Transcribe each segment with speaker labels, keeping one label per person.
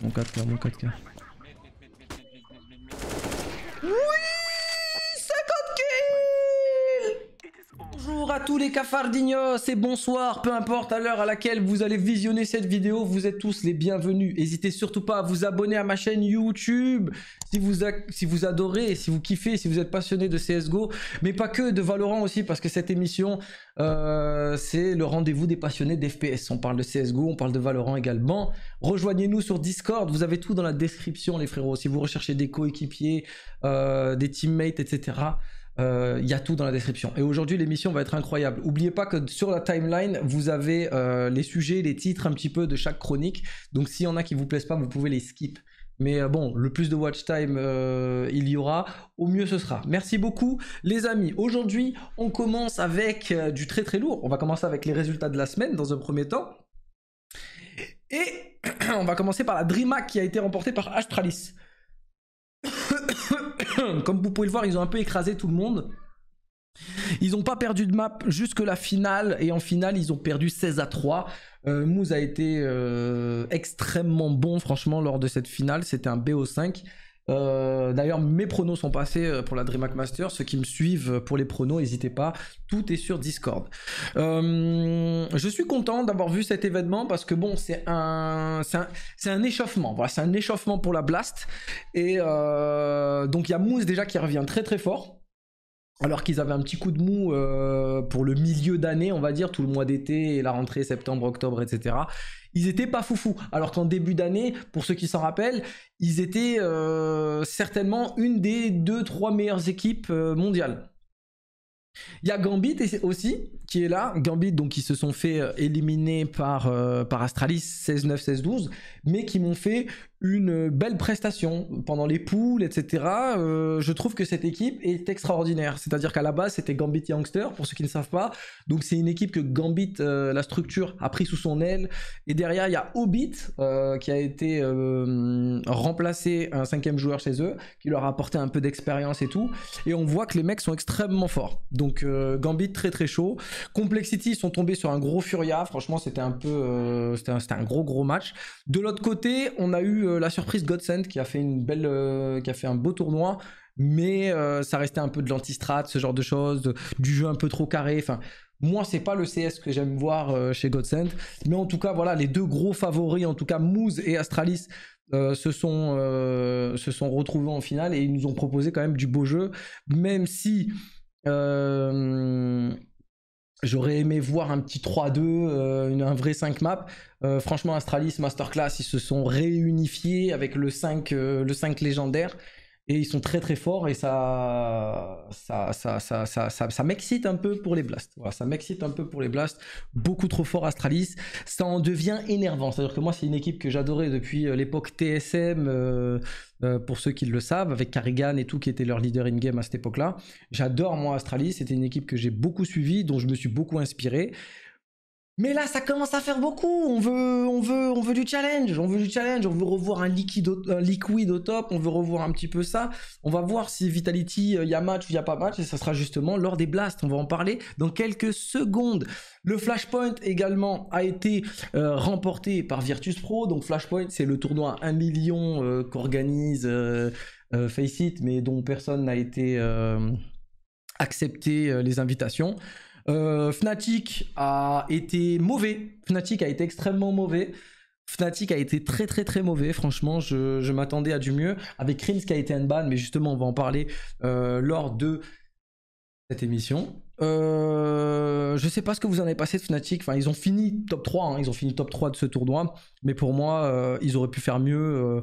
Speaker 1: Мукатка, ну, ну, мукатка. Ну, à tous les cafardignos et bonsoir, peu importe à l'heure à laquelle vous allez visionner cette vidéo, vous êtes tous les bienvenus. N'hésitez surtout pas à vous abonner à ma chaîne YouTube si vous, si vous adorez, si vous kiffez, si vous êtes passionné de CSGO, mais pas que, de Valorant aussi, parce que cette émission, euh, c'est le rendez-vous des passionnés d'FPS. On parle de CSGO, on parle de Valorant également. Rejoignez-nous sur Discord, vous avez tout dans la description les frérots, si vous recherchez des coéquipiers, euh, des teammates, etc. Euh, il y a tout dans la description. Et aujourd'hui, l'émission va être incroyable. N'oubliez pas que sur la timeline, vous avez euh, les sujets, les titres un petit peu de chaque chronique. Donc, s'il y en a qui vous plaisent pas, vous pouvez les skip. Mais euh, bon, le plus de watch time il y aura, au mieux ce sera. Merci beaucoup, les amis. Aujourd'hui, on commence avec du très très lourd. On va commencer avec les résultats de la semaine dans un premier temps. Et on va commencer par la DreamHack qui a été remportée par Astralis. Comme vous pouvez le voir, ils ont un peu écrasé tout le monde. Ils n'ont pas perdu de map jusque la finale et en finale ils ont perdu 16 à 3. Euh, Mouz a été euh, extrêmement bon franchement lors de cette finale, c'était un BO5. Euh, d'ailleurs, mes pronos sont passés euh, pour la DreamHack Master. Ceux qui me suivent euh, pour les pronos, n'hésitez pas. Tout est sur Discord. je suis content d'avoir vu cet événement parce que bon, c'est un, c'est un, échauffement. Voilà, c'est un échauffement pour la Blast. Et donc, il y a Mousse déjà qui revient très très fort. Alors qu'ils avaient un petit coup de mou pour le milieu d'année, on va dire, tout le mois d'été et la rentrée septembre, octobre, etc ils étaient pas foufou. Alors qu'en début d'année, pour ceux qui s'en rappellent, ils étaient euh, certainement une des deux, trois meilleures équipes euh, mondiales. Il y a Gambit aussi qui est là. Gambit, donc, ils se sont fait euh, éliminer par, par Astralis 16-9, 16-12, mais qui m'ont fait une belle prestation pendant les poules, etc. Euh, je trouve que cette équipe est extraordinaire. C'est-à-dire qu'à la base, c'était Gambit Youngster, pour ceux qui ne savent pas. Donc c'est une équipe que Gambit, euh, la structure, a pris sous son aile. Et derrière, il y a Hobbit, euh, qui a été remplacé un cinquième joueur chez eux, qui leur a apporté un peu d'expérience et tout. Et on voit que les mecs sont extrêmement forts. Donc Gambit, très très chaud. Complexity, ils sont tombés sur un gros Furia. Franchement, c'était un peu... c'était un, gros gros match. De l'autre côté, on a eu... Euh, la surprise Godsend qui a fait une belle, euh, qui a fait un beau tournoi, mais euh, ça restait un peu de l'antistrat ce genre de choses, du jeu un peu trop carré. Enfin, moi, c'est pas le CS que j'aime voir chez Godsend, mais en tout cas, voilà, les deux gros favoris, en tout cas, Moose et Astralis, se, sont, se sont retrouvés en finale et ils nous ont proposé quand même du beau jeu, même si J'aurais aimé voir un petit 3-2, euh, un vrai 5 map. Euh, franchement, Astralis, Masterclass, ils se sont réunifiés avec le 5, euh, le 5 légendaire et ils sont très très forts et ça ça, ça, ça, ça m'excite un peu pour les blasts. Voilà, ça m'excite un peu pour les blasts. Beaucoup trop fort Astralis. Ça en devient énervant. C'est-à-dire que moi, c'est une équipe que j'adorais depuis euh, l'époque TSM, euh, euh, pour ceux qui le savent, avec Carrigan et tout, qui était leur leader in-game à cette époque-là. J'adore moi Astralis. C'était une équipe que j'ai beaucoup suivie, dont je me suis beaucoup inspiré. Mais là, ça commence à faire beaucoup. On veut, on veut, on veut du challenge. On veut du challenge. On veut revoir un liquide, au, au top. On veut revoir un petit peu ça. On va voir si Vitality, il euh, y a match ou il n'y a pas match. Et ça sera justement lors des blasts. On va en parler dans quelques secondes. Le Flashpoint également a été euh, remporté par Virtus Pro. Donc Flashpoint, c'est le tournoi 1 million euh, qu'organise Faceit, mais dont personne n'a été accepté les invitations. Euh, Fnatic a été mauvais. Fnatic a été extrêmement mauvais. Fnatic a été très très très mauvais, franchement, je, m'attendais à du mieux. Avec Krims qui a été ban, mais justement, on va en parler euh, lors de cette émission. Euh, je sais pas ce que vous en avez passé de Fnatic. Enfin, ils ont fini top 3, hein. ils ont fini top 3 de ce tournoi, mais pour moi, euh, ils auraient pu faire mieux.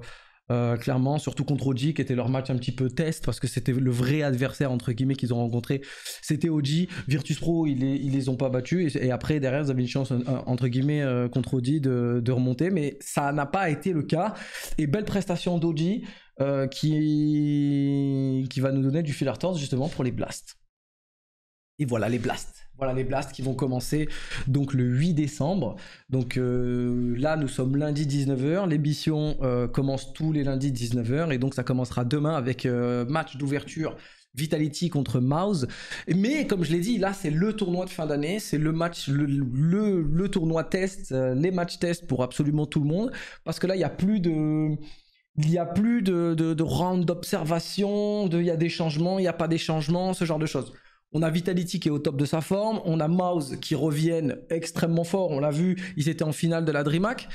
Speaker 1: Euh, clairement, surtout contre OG qui était leur match un petit peu test parce que c'était le vrai adversaire entre guillemets qu'ils ont rencontré. C'était OG, Virtus Pro, ils les, les ont pas battus et, après derrière ils avaient une chance euh, entre guillemets euh, contre OG de, remonter, mais ça n'a pas été le cas. Et belle prestation d'OG qui qui va nous donner du fil à retordre justement pour les blasts. Et voilà les blasts. Voilà les blasts qui vont commencer donc le 8 décembre. Donc euh, là, nous sommes lundi 19h. L'émission euh, commence tous les lundis 19h. Et donc ça commencera demain avec euh, match d'ouverture Vitality contre Mouse. Mais comme je l'ai dit, là c'est le tournoi de fin d'année, c'est le match, le, tournoi test, les matchs test pour absolument tout le monde. Parce que là, il n'y a plus de il n'y a plus de, de, d'observation, il y a des changements, il n'y a pas des changements, ce genre de choses. On a Vitality qui est au top de sa forme, on a Mouse qui reviennent extrêmement fort, on l'a vu, ils étaient en finale de la DreamHack.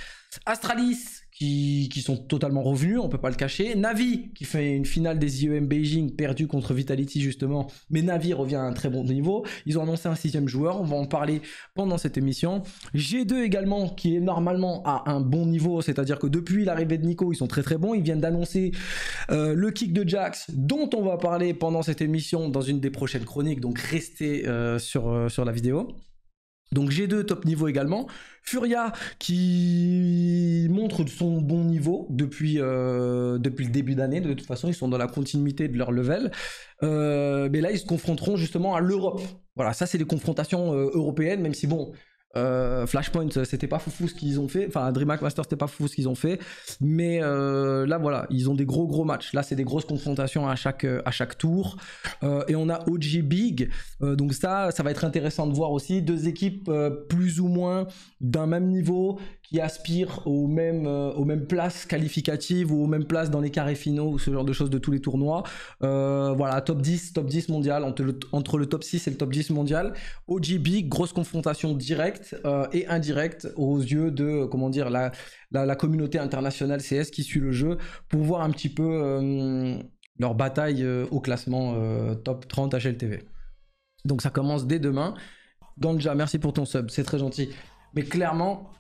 Speaker 1: Astralis qui, sont totalement revenus, on peut pas le cacher. Navi qui fait une finale des IEM Beijing perdue contre Vitality justement, mais Navi revient à un très bon niveau. Ils ont annoncé un sixième joueur, on va en parler pendant cette émission. G2 également qui est normalement à un bon niveau, c'est-à-dire que depuis l'arrivée de Nico, ils sont très très bons. Ils viennent d'annoncer euh, le kick de Jax dont on va parler pendant cette émission dans une des prochaines chroniques, donc restez euh, sur, euh, sur la vidéo. Donc G2 top niveau également. Furia qui montre son bon niveau depuis, euh, depuis le début d'année. De toute façon, ils sont dans la continuité de leur level. Euh, mais là, ils se confronteront justement à l'Europe. Voilà, ça c'est des confrontations euh, européennes, même si bon, euh, Flashpoint, c'était pas foufou ce qu'ils ont fait. Enfin, DreamHack Master, c'était pas foufou ce qu'ils ont fait. Mais euh, là, voilà, ils ont des gros gros matchs. Là, c'est des grosses confrontations à chaque, euh, à chaque tour. et on a OG Big. donc ça, ça va être intéressant de voir aussi. Deux équipes plus ou moins d'un même niveau qui aspirent aux mêmes, euh, aux mêmes places qualificatives ou aux mêmes places dans les carrés finaux ou ce genre de choses de tous les tournois. Euh, voilà, top 10, top 10 mondial, entre le, top 6 et le top 10 mondial. OGB, grosse confrontation directe euh, et indirecte aux yeux de, comment dire, la, la, communauté internationale CS qui suit le jeu pour voir un petit peu leur bataille au classement top 30 HLTV. Donc ça commence dès demain. Ganja, merci pour ton sub, c'est très gentil. Mais clairement,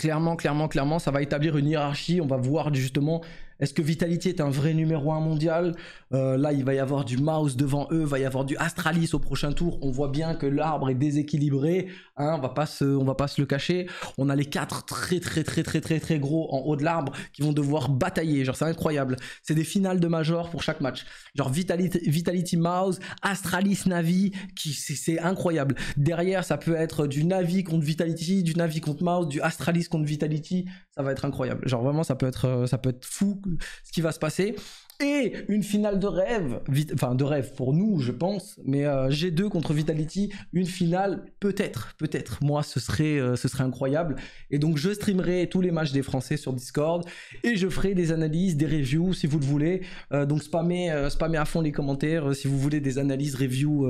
Speaker 1: clairement, clairement, clairement, ça va établir une hiérarchie. On va voir justement est-ce que Vitality est un vrai numéro 1 mondial euh, Là, il va y avoir du Mouse devant eux, Il va y avoir du Astralis au prochain tour. On voit bien que l'arbre est déséquilibré. Hein, on va on va pas se le cacher. On a les quatre très très très très très très gros en haut de l'arbre qui vont devoir batailler. Genre, c'est incroyable. C'est des finales de major pour chaque match. Genre Vitality, Vitality Mouse, Astralis Navi, qui c'est incroyable. Derrière, ça peut être du Navi contre Vitality, du Navi contre Mouse, du Astralis contre Vitality. Ça va être incroyable. Genre vraiment, ça peut être, euh, ça peut être fou ce qui va se passer. Et une finale de rêve, enfin de rêve pour nous, je pense, mais euh, G2 contre Vitality, une finale peut-être, peut-être. Moi, ce serait, euh, ce serait incroyable. Et donc, je streamerai tous les matchs des Français sur Discord et je ferai des analyses, des reviews si vous le voulez. Euh, donc, spammez, spammez à fond les commentaires si vous voulez des analyses, reviews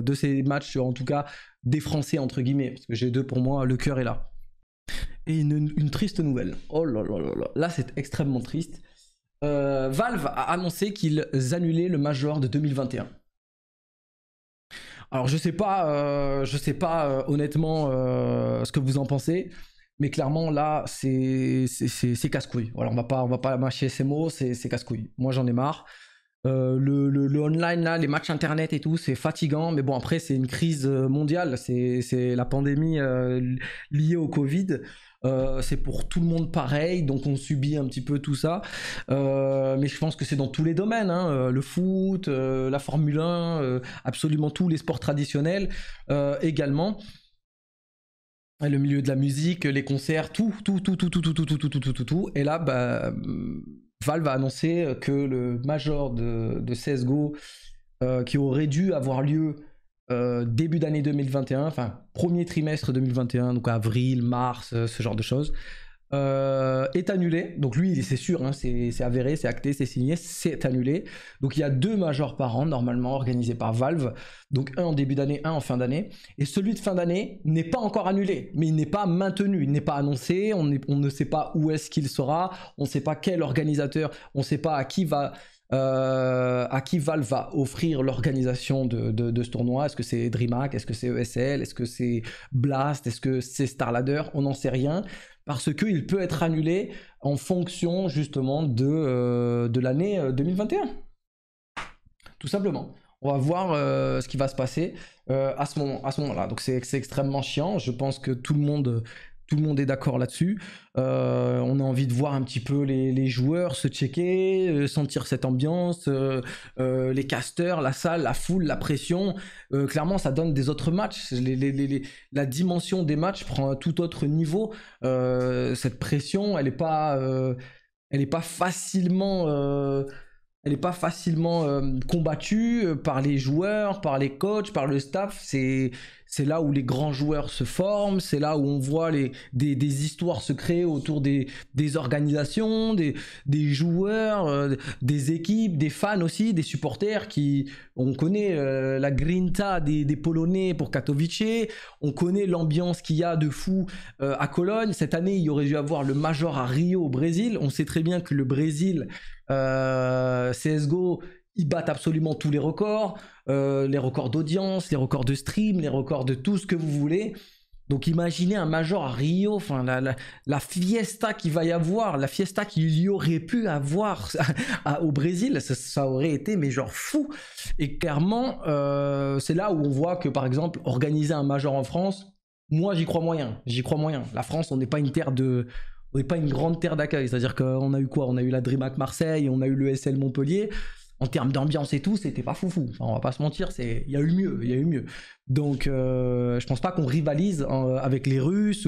Speaker 1: de ces matchs, en tout cas des Français entre guillemets, parce que G2 pour moi, le cœur est là. Et une, triste nouvelle. Oh là là là là, là c'est extrêmement triste. Euh, Valve a annoncé qu'ils annulaient le Major de 2021. Alors je sais pas, euh, je sais pas euh, honnêtement ce que vous en pensez, mais clairement là c'est casse-couille. Voilà, on va pas on va pas mâcher ces mots, c'est casse-couille. Moi j'en ai marre. Le, le, online là, les matchs internet et tout, c'est fatigant. Mais bon après c'est une crise mondiale, c'est la pandémie liée au Covid c'est pour tout le monde pareil, donc on subit un petit peu tout ça. mais je pense que c'est dans tous les domaines, le foot, la Formule 1, absolument tous les sports traditionnels également. le milieu de la musique, les concerts, tout, tout, tout, tout, tout, tout, tout, tout, tout, tout, tout, tout. Et là, bah, Valve a annoncé que le major de, de CSGO qui aurait dû avoir lieu euh, début d'année 2021, enfin premier trimestre 2021, donc avril, mars, euh, ce genre de choses, euh, est annulé. Donc lui, c'est sûr, hein, c'est avéré, c'est acté, c'est signé, c'est annulé. Donc il y a deux majors par an, normalement organisés par Valve. Donc un en début d'année, un en fin d'année. Et celui de fin d'année n'est pas encore annulé, mais il n'est pas maintenu, il n'est pas annoncé, on, ne sait pas où est-ce qu'il sera, on ne sait pas quel organisateur, on ne sait pas à qui va euh, à qui Valve va offrir l'organisation de, ce tournoi Est-ce que c'est DreamHack Est-ce que c'est ESL Est-ce que c'est Blast Est-ce que c'est Starladder On n'en sait rien parce qu'il peut être annulé en fonction justement de, euh, de l'année 2021. Euh, tout simplement. On va voir ce qui va se passer à ce moment-là. Moment Donc c'est extrêmement chiant. Je pense que tout le monde tout le monde est d'accord là-dessus. Euh, on a envie de voir un petit peu les, joueurs se checker, euh, sentir cette ambiance, euh, les casteurs, la salle, la foule, la pression. clairement, ça donne des autres matchs. la dimension des matchs prend un tout autre niveau. cette pression, elle n'est pas, elle est pas facilement elle pas facilement combattue par les joueurs, par les coachs, par le staff. C'est c'est là où les grands joueurs se forment, c'est là où on voit les, des, histoires se créer autour des, organisations, des, joueurs, euh, des équipes, des fans aussi, des supporters qui, on connaît euh, la grinta des, des, Polonais pour Katowice, on connaît l'ambiance qu'il y a de fou euh, à Cologne. Cette année, il y aurait dû avoir le Major à Rio au Brésil. On sait très bien que le Brésil, CSGO, ils battent absolument tous les records, euh, les records d'audience, les records de stream, les records de tout ce que vous voulez. Donc imaginez un major à Rio, enfin la, fiesta qu'il va y avoir, la fiesta qu'il y aurait pu avoir au Brésil, ça, aurait été mais genre fou. Et clairement, euh, c'est là où on voit que par exemple organiser un major en France, moi j'y crois moyen, j'y crois moyen. La France, on n'est pas une terre de, on pas une grande terre d'accueil. C'est-à-dire qu'on a eu quoi On a eu la DreamHack Marseille, on a eu le SL Montpellier en termes d'ambiance et tout, c'était pas foufou. Enfin, on va pas se mentir, c'est il y a eu mieux, il y a eu mieux. Donc, euh, je pense pas qu'on rivalise hein, avec les Russes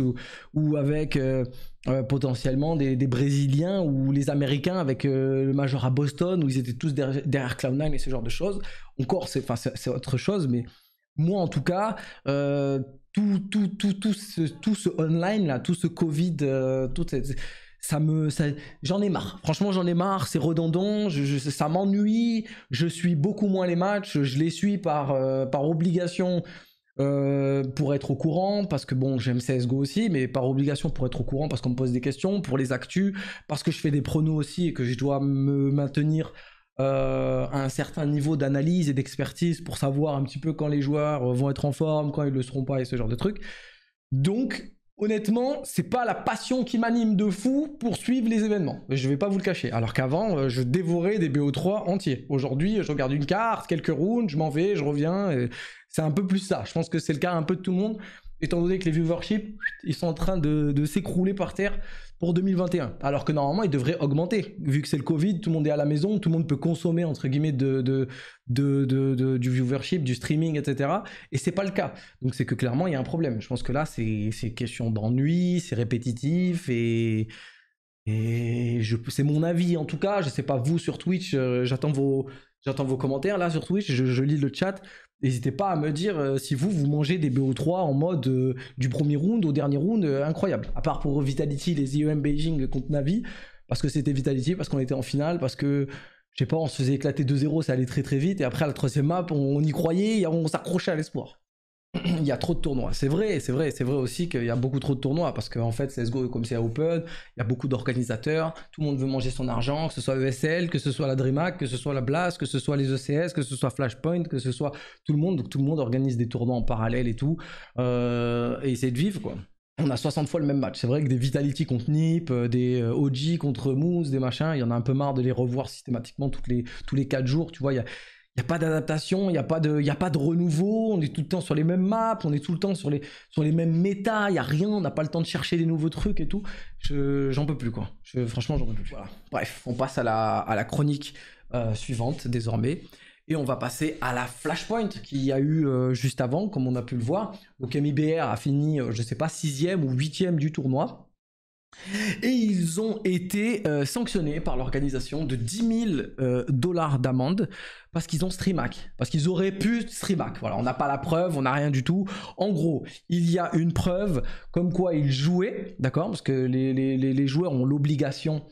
Speaker 1: ou, avec euh, euh, potentiellement des, Brésiliens ou les Américains avec euh, le Major à Boston où ils étaient tous derrière, derrière Cloud9 et ce genre de choses. Encore, c'est c'est autre chose, mais moi en tout cas. tout, tout, tout, tout, ce, tout ce online, là, tout ce Covid, tout cette, ça me, j'en ai marre. Franchement, j'en ai marre. C'est redondant. Je, ça m'ennuie. Je suis beaucoup moins les matchs. Je les suis par, euh, par obligation euh, pour être au courant, parce que bon, j'aime CSGO aussi, mais par obligation pour être au courant, parce qu'on me pose des questions, pour les actus, parce que je fais des pronos aussi et que je dois me maintenir euh, à un certain niveau d'analyse et d'expertise pour savoir un petit peu quand les joueurs vont être en forme, quand ils le seront pas et ce genre de trucs. Donc, Honnêtement, c'est pas la passion qui m'anime de fou pour suivre les événements. Je vais pas vous le cacher. Alors qu'avant, euh, je dévorais des BO3 entiers. Aujourd'hui, je regarde une carte, quelques rounds, je m'en vais, je reviens. C'est un peu plus ça. Je pense que c'est le cas un peu de tout le monde étant donné que les viewership, ils sont en train de, s'écrouler par terre pour 2021. Alors que normalement, ils devraient augmenter. Vu que c'est le Covid, tout le monde est à la maison, tout le monde peut consommer, entre guillemets, de, de, de du viewership, du streaming, etc. Et c'est pas le cas. Donc c'est que clairement, il y a un problème. Je pense que là, c'est question d'ennui, c'est répétitif et... Et c'est mon avis en tout cas, je sais pas vous sur Twitch, euh, j'attends vos, j'attends vos commentaires là sur Twitch, je, je, lis le chat. N'hésitez pas à me dire euh, si vous, vous mangez des BO3 en mode euh, du premier round au dernier round, euh, incroyable. À part pour Vitality, les IEM Beijing contre Navi, parce que c'était Vitality, parce qu'on était en finale, parce que, je sais pas, on se faisait éclater 2-0, ça allait très très vite, et après à la troisième map, on, on y croyait, et on s'accrochait à l'espoir il y a trop de tournois. C'est vrai, c'est vrai, c'est vrai aussi qu'il y a beaucoup trop de tournois parce qu'en en fait, CSGO, comme c'est open, il y a beaucoup d'organisateurs, tout le monde veut manger son argent, que ce soit ESL, que ce soit la DreamHack, que ce soit la Blast, que ce soit les ECS, que ce soit Flashpoint, que ce soit tout le monde. Donc tout le monde organise des tournois en parallèle et tout euh, et c'est de vivre quoi. On a 60 fois le même match. C'est vrai que des Vitality contre Nip, euh, des euh, OG contre Moose, des machins, il y en a un peu marre de les revoir systématiquement toutes les, tous les 4 jours. Tu vois, il y a il n'y a pas d'adaptation, il n'y a, pas de, a pas de renouveau, on est tout le temps sur les mêmes maps, on est tout le temps sur les, sur les mêmes méta, il n'y a rien, on n'a pas le temps de chercher des nouveaux trucs et tout. j'en peux plus, quoi. franchement, j'en peux plus. Bref, on passe à la, à la chronique euh, suivante désormais. Et on va passer à la Flashpoint qu'il y a eu euh, juste avant, comme on a pu le voir. Donc MIBR a fini, euh, je ne sais pas, sixième ou huitième du tournoi. Et ils ont été euh, sanctionnés par l'organisation de 10 000 euh, dollars d'amende parce qu'ils ont stream parce qu'ils auraient pu stream Voilà, on n'a pas la preuve, on n'a rien du tout. En gros, il y a une preuve comme quoi ils jouaient, d'accord Parce que les, joueurs ont l'obligation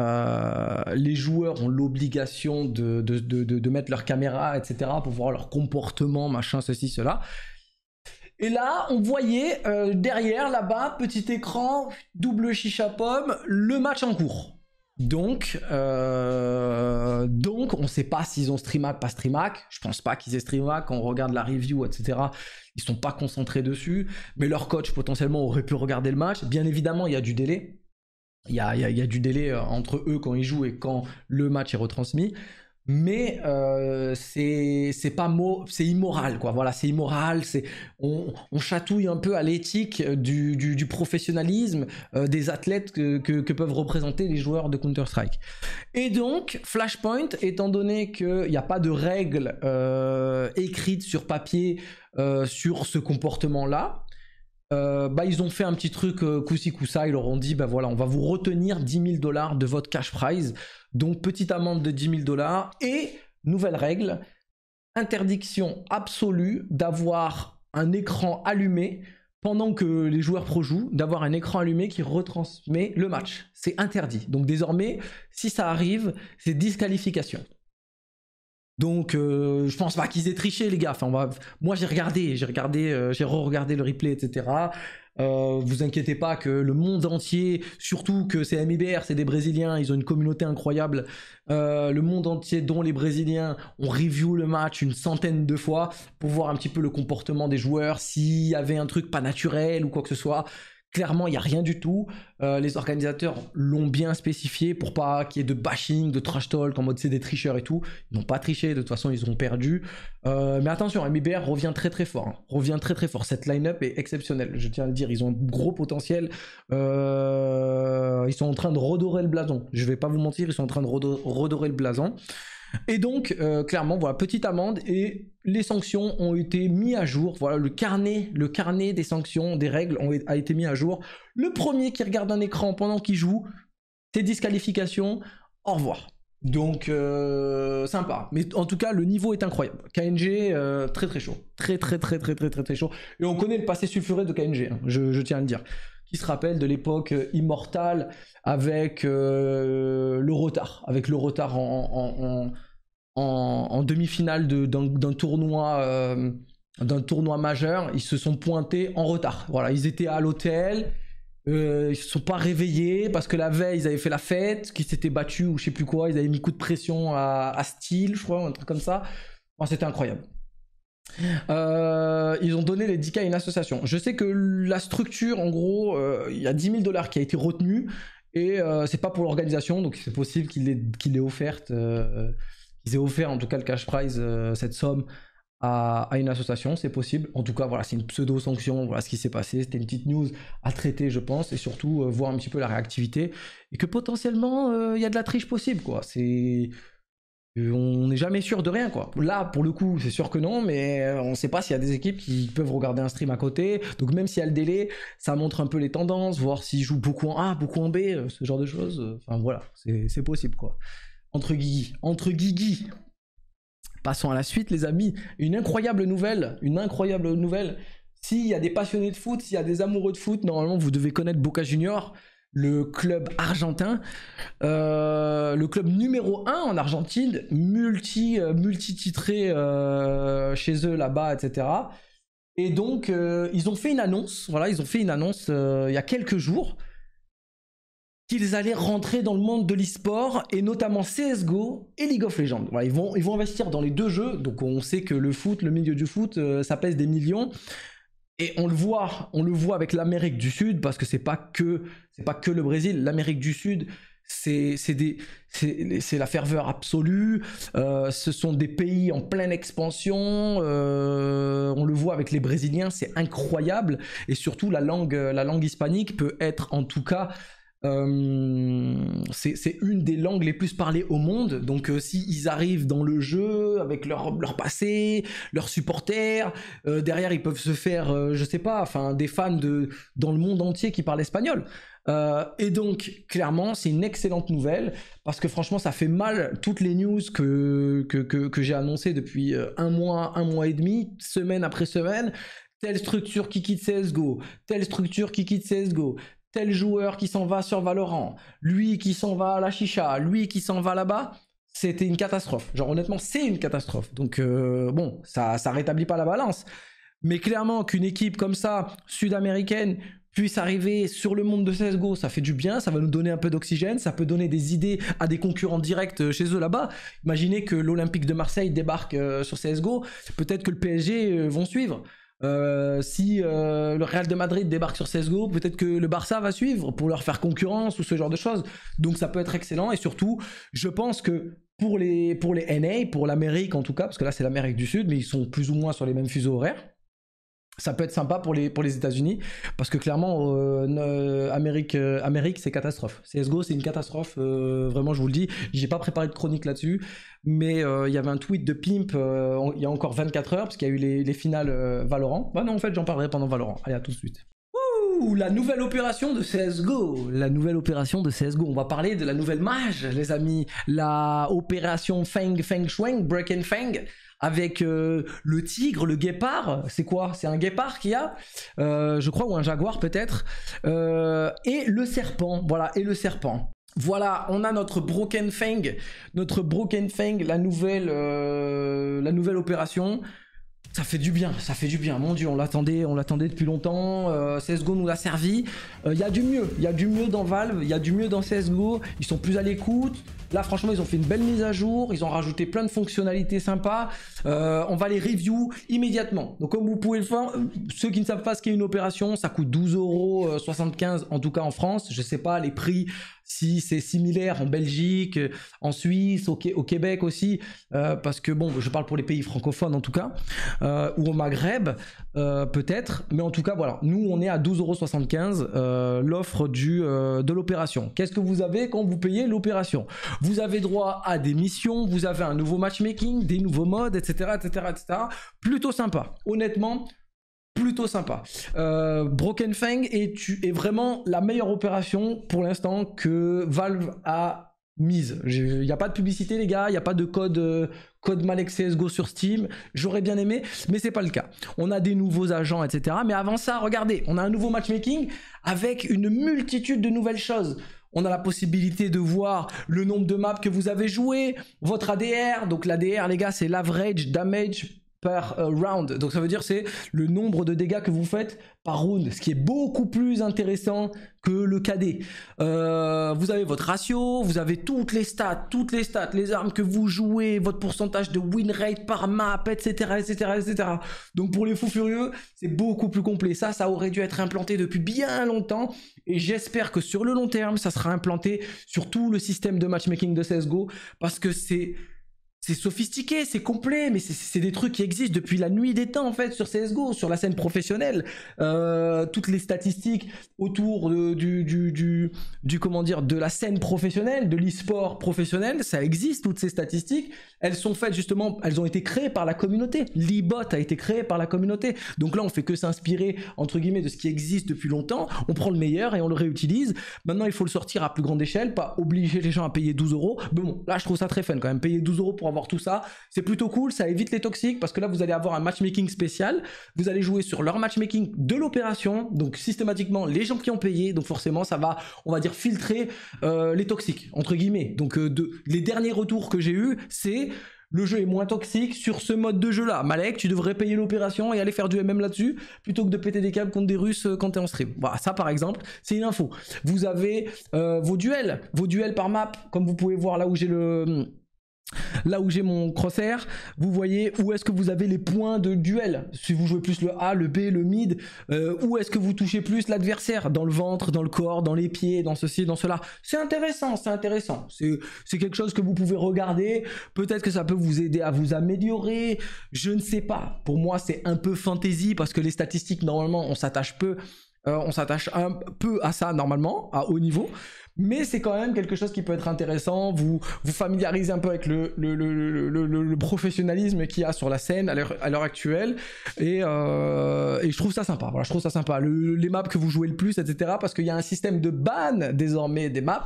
Speaker 1: euh, les joueurs ont l'obligation de, de, mettre leur caméra, etc., pour voir leur comportement, machin, ceci, cela. Et là, on voyait euh, derrière, là-bas, petit écran, double chicha pomme, le match en cours. Donc, euh, donc on ne sait pas s'ils ont streamac, pas streamac. Je pense pas qu'ils aient streamac. Quand on regarde la review, etc., ils ne sont pas concentrés dessus. Mais leur coach, potentiellement, aurait pu regarder le match. Bien évidemment, il y a du délai. Il y a, du délai euh, entre eux quand ils jouent et quand le match est retransmis mais euh, c'est pas c'est immoral quoi voilà c'est immoral c'est on, chatouille un peu à l'éthique du, du, professionnalisme euh, des athlètes que, que, peuvent représenter les joueurs de Counter Strike et donc Flashpoint étant donné qu'il n'y a pas de règles euh, écrites sur papier euh, sur ce comportement là bah, ils ont fait un petit truc euh, coussi ils leur ont dit, bah voilà, on va vous retenir 10 000 dollars de votre cash prize donc petite amende de 10 000 dollars et nouvelle règle, interdiction absolue d'avoir un écran allumé pendant que les joueurs pro jouent, d'avoir un écran allumé qui retransmet le match. C'est interdit. Donc désormais, si ça arrive, c'est disqualification. Donc, euh, je pense pas qu'ils aient triché, les gars. va... Moi, j'ai regardé, j'ai regardé, euh, j'ai re-regardé le replay, etc. Euh, vous inquiétez pas que le monde entier, surtout que c'est MIBR, c'est des Brésiliens, ils ont une communauté incroyable. le monde entier, dont les Brésiliens, ont review le match une centaine de fois pour voir un petit peu le comportement des joueurs, s'il y avait un truc pas naturel ou quoi que ce soit. Clairement, il n'y a rien du tout. Euh, les organisateurs l'ont bien spécifié pour pas qu'il y ait de bashing, de trash talk en mode c'est des tricheurs et tout. Ils n'ont pas triché, de toute façon ils ont perdu. Euh, mais attention, hein, MIBR revient très très fort. Hein. Revient très très fort. Cette line-up est exceptionnelle, je tiens à le dire. Ils ont un gros potentiel. Euh, ils sont en train de redorer le blason. Je ne vais pas vous mentir, ils sont en train de redorer le blason. Et donc, euh, clairement, voilà, petite amende et les sanctions ont été mises à jour. Voilà, le carnet, le carnet des sanctions, des règles ont, a été mis à jour. Le premier qui regarde un écran pendant qu'il joue, tes disqualifications, Au revoir. Donc, euh, sympa. Mais en tout cas, le niveau est incroyable. KNG, euh, très très chaud. Très, très très très très très très chaud. Et on connaît le passé sulfuré de KNG, hein, je, tiens à le dire qui se rappelle de l'époque euh, immortale avec euh, le retard, avec le retard en, en, demi-finale d'un tournoi. Euh, d'un tournoi majeur, ils se sont pointés en retard. Voilà, ils étaient à l'hôtel, ils se sont pas réveillés parce que la veille ils avaient fait la fête, qu'ils s'étaient battus ou je sais plus quoi, ils avaient mis coup de pression à, style je crois, un truc comme ça. c'était incroyable. Euh, ils ont donné les 10K à une association. Je sais que la structure, en gros, euh, il y a 10 000 dollars qui a été retenu. et euh, c'est pas pour l'organisation, donc c'est possible qu'il ait, euh, qu'ils aient offert en tout cas le cash prize, cette somme à, à une association, c'est possible. En tout cas, voilà, c'est une pseudo-sanction, voilà ce qui s'est passé. C'était une petite news à traiter, je pense, et surtout voir un petit peu la réactivité et que potentiellement il y a de la triche possible, quoi. C'est on n'est jamais sûr de rien quoi. Là pour le coup c'est sûr que non, mais euh, on ne sait pas s'il y a des équipes qui peuvent regarder un stream à côté. Donc même s'il y a le délai, ça montre un peu les tendances, voir s'ils jouent beaucoup en A, beaucoup en B, euh, ce genre de choses. Enfin voilà, c'est possible quoi. Entre guigui, entre guigui. Passons à la suite les amis. Une incroyable nouvelle, une incroyable nouvelle. S'il y a des passionnés de foot, s'il y a des amoureux de foot, normalement vous devez connaître Boca Junior le club argentin, euh, le club numéro 1 en Argentine, multi, euh, multi-titré euh, chez eux là-bas, etc. Et donc, ils ont fait une annonce, voilà, ils ont fait une annonce il y a quelques jours, qu'ils allaient rentrer dans le monde de l'e-sport, et notamment CSGO et League of Legends. Voilà, ils, vont, ils vont investir dans les deux jeux, donc on sait que le foot, le milieu du foot, ça pèse des millions. Et on le voit, on le voit avec l'Amérique du Sud, parce que c'est pas que c'est pas que le Brésil. L'Amérique du Sud, c'est la ferveur absolue. Euh, ce sont des pays en pleine expansion. Euh, on le voit avec les Brésiliens, c'est incroyable. Et surtout, la langue, la langue hispanique peut être en tout cas euh, c'est une des langues les plus parlées au monde. Donc euh, si ils arrivent dans le jeu avec leur, leur passé, leurs supporters, euh, derrière ils peuvent se faire, je sais pas, enfin des fans de dans le monde entier qui parlent espagnol. et donc clairement c'est une excellente nouvelle parce que franchement ça fait mal toutes les news que que, que j'ai annoncées depuis un mois, un mois et demi, semaine après semaine telle structure qui quitte CSGO, telle structure qui quitte CSGO, tel joueur qui s'en va sur Valorant, lui qui s'en va à la chicha, lui qui s'en va là-bas, c'était une catastrophe. Genre honnêtement, c'est une catastrophe. Donc euh, bon, ça ça rétablit pas la balance. Mais clairement qu'une équipe comme ça, sud-américaine, puisse arriver sur le monde de CSGO, ça fait du bien, ça va nous donner un peu d'oxygène, ça peut donner des idées à des concurrents directs euh, chez eux là-bas. Imaginez que l'Olympique de Marseille débarque euh, sur CSGO, peut-être que le PSG vont suivre. Euh, si euh, le Real de Madrid débarque sur Sesgo, peut-être que le Barça va suivre pour leur faire concurrence ou ce genre de choses. Donc ça peut être excellent et surtout, je pense que pour les, pour les NA, pour l'Amérique en tout cas, parce que là c'est l'Amérique du Sud, mais ils sont plus ou moins sur les mêmes fuseaux horaires, ça peut être sympa pour les, pour les États-Unis parce que clairement, euh, Amérique, euh, Amérique c'est catastrophe. CSGO, c'est une catastrophe, euh, vraiment, je vous le dis. J'ai pas préparé de chronique là-dessus, mais il y avait un tweet de Pimp il y a encore 24 heures parce qu'il y a eu les, les finales Valorant. Bah non, en fait, j'en parlerai pendant Valorant. Allez, à tout de suite la nouvelle opération de CSGO. La nouvelle opération de CSGO. On va parler de la nouvelle mage, les amis. La opération Feng Feng Shuang, Break Feng, avec euh, le tigre, le guépard. C'est quoi C'est un guépard qui a euh, Je crois, ou un jaguar peut-être. Euh, et le serpent. Voilà, et le serpent. Voilà, on a notre Broken Fang, notre Broken Fang, la nouvelle, la nouvelle opération. Ça fait du bien, ça fait du bien. Mon dieu, on l'attendait, on l'attendait depuis longtemps. Euh, CSGO nous l'a servi. Euh, il y a du mieux, il y a du mieux dans Valve, il y a du mieux dans CSGO. Ils sont plus à l'écoute. Là, franchement, ils ont fait une belle mise à jour. Ils ont rajouté plein de fonctionnalités sympas. Euh, on va les review immédiatement. Donc, comme vous pouvez le faire, euh, ceux qui ne savent pas ce qu'est une opération, ça coûte 12,75€ en tout cas en France. Je sais pas les prix si c'est similaire en Belgique, en Suisse, au, Québec aussi, euh, parce que bon, je parle pour les pays francophones en tout cas, euh, ou au Maghreb euh, peut-être, mais en tout cas voilà, nous on est à 12,75€ l'offre du de l'opération. Qu'est-ce que vous avez quand vous payez l'opération Vous avez droit à des missions, vous avez un nouveau matchmaking, des nouveaux modes, etc., etc., etc. Plutôt sympa. Honnêtement, plutôt sympa. Euh, Broken Fang est, est vraiment la meilleure opération pour l'instant que Valve a mise. Il n'y a pas de publicité les gars, il n'y a pas de code euh, code mal CSGO sur Steam. J'aurais bien aimé, mais c'est pas le cas. On a des nouveaux agents, etc. Mais avant ça, regardez, on a un nouveau matchmaking avec une multitude de nouvelles choses. On a la possibilité de voir le nombre de maps que vous avez joué, votre ADR. Donc l'ADR les gars, c'est l'average damage par euh, round. Donc ça veut dire c'est le nombre de dégâts que vous faites par round, ce qui est beaucoup plus intéressant que le KD. Euh, vous avez votre ratio, vous avez toutes les stats, toutes les stats, les armes que vous jouez, votre pourcentage de win rate par map, etc., etc., etc. Donc pour les fous furieux, c'est beaucoup plus complet. Ça, ça aurait dû être implanté depuis bien longtemps, et j'espère que sur le long terme, ça sera implanté sur tout le système de matchmaking de CS:GO parce que c'est c'est sophistiqué, c'est complet, mais c'est des trucs qui existent depuis la nuit des temps en fait sur CS:GO, sur la scène professionnelle. Euh, toutes les statistiques autour de, du, du, du, du, comment dire de la scène professionnelle, de l'e-sport professionnel, ça existe toutes ces statistiques. Elles sont faites justement, elles ont été créées par la communauté. L'e-bot a été créé par la communauté. Donc là, on fait que s'inspirer entre guillemets de ce qui existe depuis longtemps. On prend le meilleur et on le réutilise. Maintenant, il faut le sortir à plus grande échelle, pas obliger les gens à payer 12 euros. Mais bon, là, je trouve ça très fun quand même. Payer 12 euros pour avoir voir tout ça. C'est plutôt cool, ça évite les toxiques parce que là vous allez avoir un matchmaking spécial. Vous allez jouer sur leur matchmaking de l'opération, donc systématiquement les gens qui ont payé, donc forcément ça va, on va dire filtrer euh, les toxiques entre guillemets. Donc euh, de, les derniers retours que j'ai eu, c'est le jeu est moins toxique sur ce mode de jeu là. Malek, tu devrais payer l'opération et aller faire du MM là-dessus plutôt que de péter des câbles contre des Russes euh, quand t'es en stream. Voilà, ça par exemple, c'est une info. Vous avez vos duels, vos duels par map, comme vous pouvez voir là où j'ai le Là où j'ai mon crosshair, vous voyez où est-ce que vous avez les points de duel. Si vous jouez plus le A, le B, le mid, euh, où est-ce que vous touchez plus l'adversaire Dans le ventre, dans le corps, dans les pieds, dans ceci, dans cela. C'est intéressant, c'est intéressant. C'est quelque chose que vous pouvez regarder. Peut-être que ça peut vous aider à vous améliorer. Je ne sais pas. Pour moi, c'est un peu fantaisie parce que les statistiques, normalement, on s'attache peu. Euh, on s'attache un peu à ça normalement, à haut niveau mais c'est quand même quelque chose qui peut être intéressant. Vous vous familiarisez un peu avec le, le, professionnalisme qu'il y a sur la scène à l'heure actuelle, euh, et, je trouve ça sympa. Voilà, je trouve ça sympa. les maps que vous jouez le plus, etc. Parce qu'il y a un système de ban désormais des maps,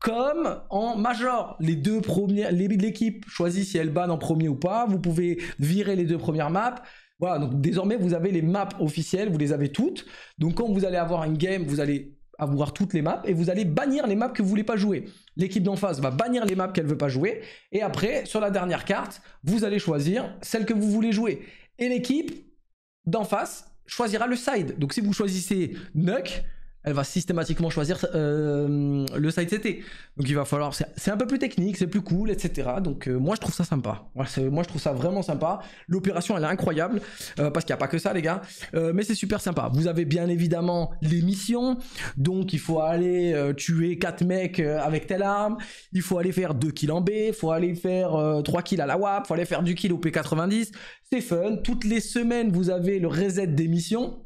Speaker 1: comme en major. Les deux premières, l'équipe choisit si elle ban en premier ou pas. Vous pouvez virer les deux premières maps. Voilà, donc désormais vous avez les maps officielles, vous les avez toutes. Donc quand vous allez avoir une game, vous allez à voir toutes les maps et vous allez bannir les maps que vous voulez pas jouer. L'équipe d'en face va bannir les maps qu'elle veut pas jouer et après, sur la dernière carte, vous allez choisir celle que vous voulez jouer. Et l'équipe d'en face choisira le side. Donc si vous choisissez Nuck, elle va systématiquement choisir euh, le site CT. Donc il va falloir, c'est un peu plus technique, c'est plus cool, etc. Donc euh, moi je trouve ça sympa. moi je trouve ça vraiment sympa. L'opération elle est incroyable euh, parce qu'il n'y a pas que ça les gars, mais c'est super sympa. Vous avez bien évidemment les missions, donc il faut aller tuer 4 mecs avec telle arme, il faut aller faire 2 kills en B, il faut aller faire 3 kills à la WAP, il faut aller faire du kill au P90. C'est fun. Toutes les semaines vous avez le reset des missions.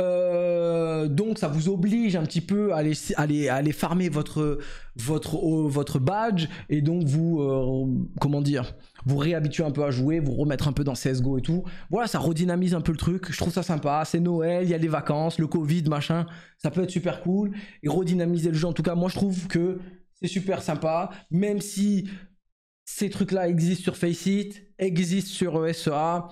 Speaker 1: Euh, donc ça vous oblige un petit peu à aller, aller, aller farmer votre, votre, euh, votre badge et donc vous, euh, comment dire, vous réhabituer un peu à jouer, vous remettre un peu dans CSGO et tout. Voilà, ça redynamise un peu le truc, je trouve ça sympa, c'est Noël, il y a les vacances, le Covid, machin, ça peut être super cool. Et redynamiser le jeu, en tout cas moi je trouve que c'est super sympa, même si ces trucs-là existent sur Faceit, existent sur ESA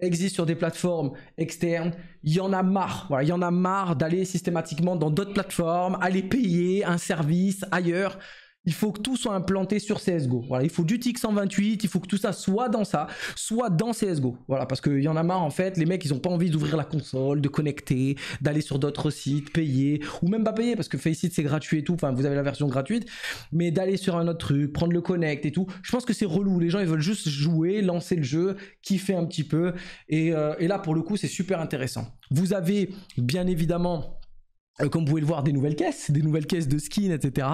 Speaker 1: existe sur des plateformes externes. Il y en a marre. Voilà, il y en a marre d'aller systématiquement dans d'autres plateformes, aller payer un service ailleurs. Il faut que tout soit implanté sur CSGO. Voilà, il faut du TIC 128, il faut que tout ça soit dans ça, soit dans CSGO. Voilà, parce qu'il y en a marre en fait, les mecs ils ont pas envie d'ouvrir la console, de connecter, d'aller sur d'autres sites, payer, ou même pas payer parce que Faceit c'est gratuit et tout, enfin vous avez la version gratuite, mais d'aller sur un autre truc, prendre le connect et tout. Je pense que c'est relou, les gens ils veulent juste jouer, lancer le jeu, kiffer un petit peu, et euh, là pour le coup c'est super intéressant. Vous avez bien évidemment euh, comme vous pouvez le voir, des nouvelles caisses, des nouvelles caisses de skins, etc.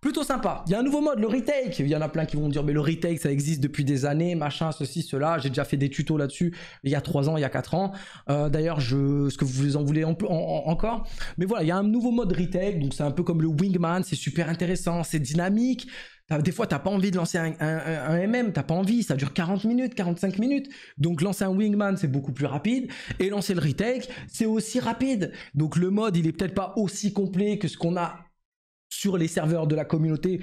Speaker 1: Plutôt sympa. Il y a un nouveau mode, le retake. Il y en a plein qui vont me dire, mais le retake, ça existe depuis des années, machin, ceci, cela. J'ai déjà fait des tutos là-dessus il y a 3 ans, il y a 4 ans. Euh, d'ailleurs, je, ce que vous en voulez encore. Mais voilà, il y a un nouveau mode retake. Donc c'est un peu comme le Wingman, c'est super intéressant, c'est dynamique. Des fois, t'as pas envie de lancer un, MM, t'as pas envie, ça dure 40 minutes, 45 minutes. Donc lancer un wingman, c'est beaucoup plus rapide. Et lancer le retake, c'est aussi rapide. Donc le mode, il est peut-être pas aussi complet que ce qu'on a sur les serveurs de la communauté.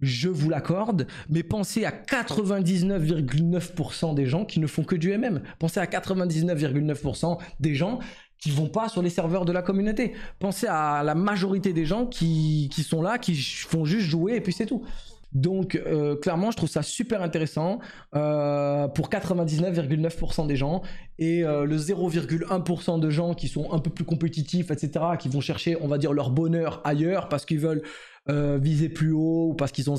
Speaker 1: Je vous l'accorde, mais pensez à 99,9% des gens qui ne font que du MM. Pensez à 99,9% des gens qui vont pas sur les serveurs de la communauté. Pensez à la majorité des gens qui sont là, qui font juste jouer et puis c'est tout. Donc euh, clairement, je trouve ça super intéressant euh, pour 99,9% des gens et euh, le 0,1% de gens qui sont un peu plus compétitifs, etc., qui vont chercher, on va dire, leur bonheur ailleurs parce qu'ils veulent euh, viser plus haut ou parce qu'ils ont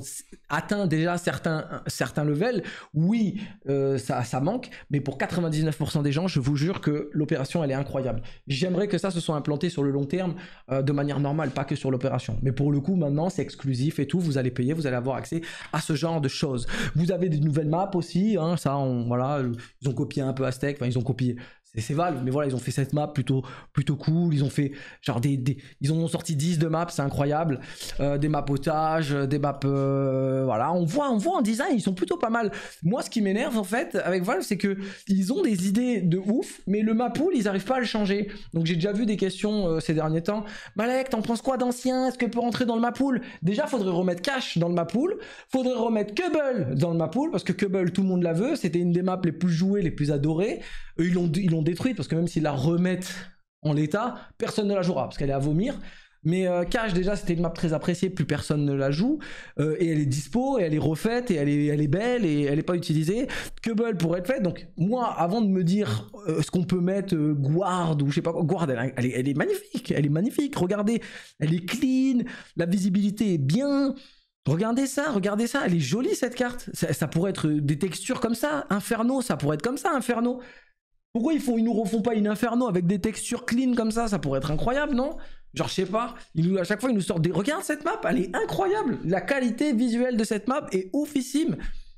Speaker 1: atteint déjà certains, certains levels, oui, euh, ça, ça manque, mais pour 99% des gens, je vous jure que l'opération, elle est incroyable. J'aimerais que ça se soit implanté sur le long terme euh, de manière normale, pas que sur l'opération. Mais pour le coup, maintenant, c'est exclusif et tout, vous allez payer, vous allez avoir accès à ce genre de choses. Vous avez des nouvelles maps aussi, hein, ça, on, voilà, ils ont copié un peu Aztec, enfin, ils ont copié, c'est Valve, mais voilà, ils ont fait cette map plutôt, plutôt cool. Ils ont fait genre des, ils ont sorti 10 de maps, c'est incroyable. Euh, des maps otages, euh, des maps, euh, voilà. On voit, on voit en design, ils sont plutôt pas mal. Moi, ce qui m'énerve en fait avec Valve, c'est que ils ont des idées de ouf, mais le map pool, ils arrivent pas à le changer. Donc j'ai déjà vu des questions ces derniers temps. Malek, t'en penses quoi d'ancien Est-ce que peut rentrer dans le map pool Déjà, faudrait remettre Cash dans le map pool. Faudrait remettre Cubble dans le map pool parce que Cubble, tout le monde la veut. C'était une des maps les plus jouées, les plus adorées ils l'ont, ils l'ont détruite parce que même s'ils la remettent en l'état, personne ne la jouera parce qu'elle est à vomir. Mais euh, Cash, déjà, c'était une map très appréciée, plus personne ne la joue. Euh, et elle est dispo, et elle est refaite, et elle est, elle est belle, et elle n'est pas utilisée. Kubble pourrait être faite. Donc, moi, avant de me dire euh, ce qu'on peut mettre Guard ou je sais pas quoi, Guard, elle, est, magnifique, elle est magnifique. Regardez, elle est clean, la visibilité est bien. Regardez ça, regardez ça, elle est jolie cette carte. ça pourrait être des textures comme ça. Inferno, ça pourrait être comme ça, Inferno. Pourquoi ils, font, nous refont pas une inferno avec des textures clean comme ça Ça pourrait être incroyable, non Genre, je sais pas, à chaque fois, ils nous sortent des... Regarde cette map, elle est incroyable La qualité visuelle de cette map est oufissime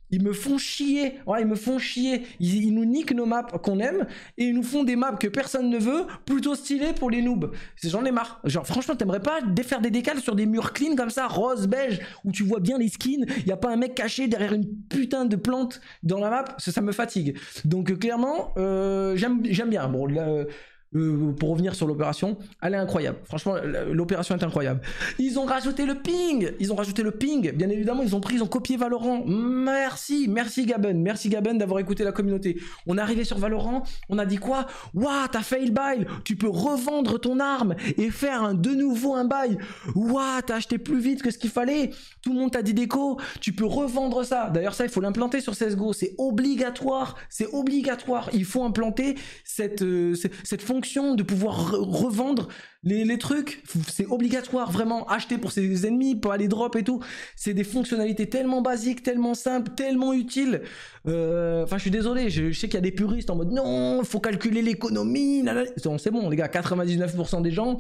Speaker 1: ils me font chier, ils me font chier. Ils, nous niquent nos maps qu'on aime et ils nous font des maps que personne ne veut, plutôt stylées pour les noobs. J'en ai marre. Genre, franchement, t'aimerais pas défaire des décales sur des murs clean comme ça, rose, beige, où tu vois bien les skins, y a pas un mec caché derrière une putain de plante dans la map, ça, me fatigue. Donc, euh, clairement, euh, j'aime bien. Bon, euh, euh, pour revenir sur l'opération, elle est incroyable. Franchement, l'opération est incroyable. Ils ont rajouté le ping Ils ont rajouté le ping Bien évidemment, ils ont pris, ils ont copié Valorant. Merci, merci Gaben, merci Gaben d'avoir écouté la communauté. On est arrivé sur Valorant, on a dit quoi Waouh, t'as fail bail Tu peux revendre ton arme et faire de nouveau un bail. Waouh, t'as acheté plus vite que ce qu'il fallait. Tout le monde t'a dit déco, tu peux revendre ça. D'ailleurs, ça, il faut l'implanter sur CSGO. C'est obligatoire, c'est obligatoire. Il faut implanter cette, euh, cette fonction de pouvoir revendre les, trucs. C'est obligatoire vraiment, acheter pour ses ennemis, pour aller drop et tout. C'est des fonctionnalités tellement basiques, tellement simples, tellement utiles. Euh, enfin, je suis désolé, je, sais qu'il y a des puristes en mode non, faut calculer l'économie. C'est bon, les gars, 99% des gens,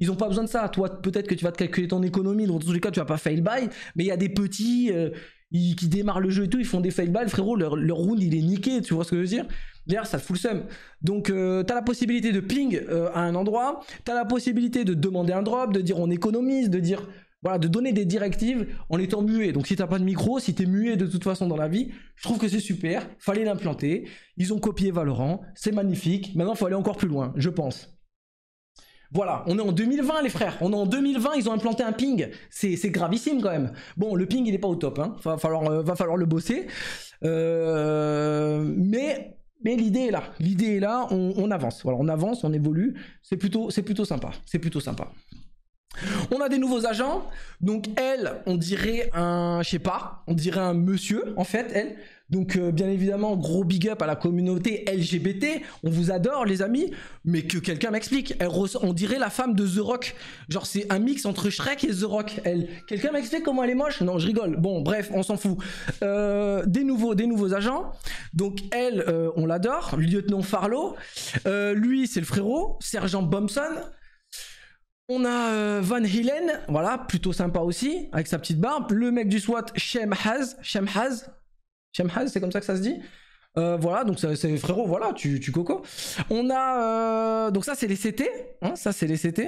Speaker 1: ils ont pas besoin de ça. Toi, peut-être que tu vas te calculer ton économie, dans tous les cas, tu vas pas fail by mais il y a des petits euh, qui démarrent le jeu et tout, ils font des fail by frérot, leur, leur round, il est niqué, tu vois ce que je veux dire ça fout le seum. Donc, euh, tu as la possibilité de ping euh, à un endroit, tu as la possibilité de demander un drop, de dire on économise, de dire voilà, de donner des directives en étant muet. Donc si t'as pas de micro, si tu es muet de toute façon dans la vie, je trouve que c'est super. Fallait l'implanter. Ils ont copié Valorant, c'est magnifique. Maintenant, faut aller encore plus loin, je pense. Voilà, on est en 2020 les frères, on est en 2020, ils ont implanté un ping, c'est gravissime quand même. Bon, le ping il n'est pas au top, hein. va, falloir, euh, va falloir le bosser. mais mais l'idée est là, l'idée est là, on, avance, voilà, on avance, on évolue, c'est plutôt, c'est plutôt sympa, c'est plutôt sympa. On a des nouveaux agents, donc elle, on dirait un, je sais pas, on dirait un monsieur en fait, elle, donc euh, bien évidemment, gros big up à la communauté LGBT, on vous adore les amis, mais que quelqu'un m'explique. Elle on dirait la femme de The Rock. Genre c'est un mix entre Shrek et The Rock. Elle, quelqu'un m'explique comment elle est moche Non, je rigole. Bon, bref, on s'en fout. Euh, des nouveaux, des nouveaux agents. Donc elle, euh, on l'adore, lieutenant Farlow. lui, c'est le frérot, sergent Bomson. On a Van Helen, voilà, plutôt sympa aussi, avec sa petite barbe. Le mec du SWAT, Shem Haz, Shem Haz, c'est comme ça que ça se dit euh, voilà, donc c'est frérot, voilà, tu, coco. On a. Euh, donc ça, c'est les CT. Hein, ça, c'est les CT.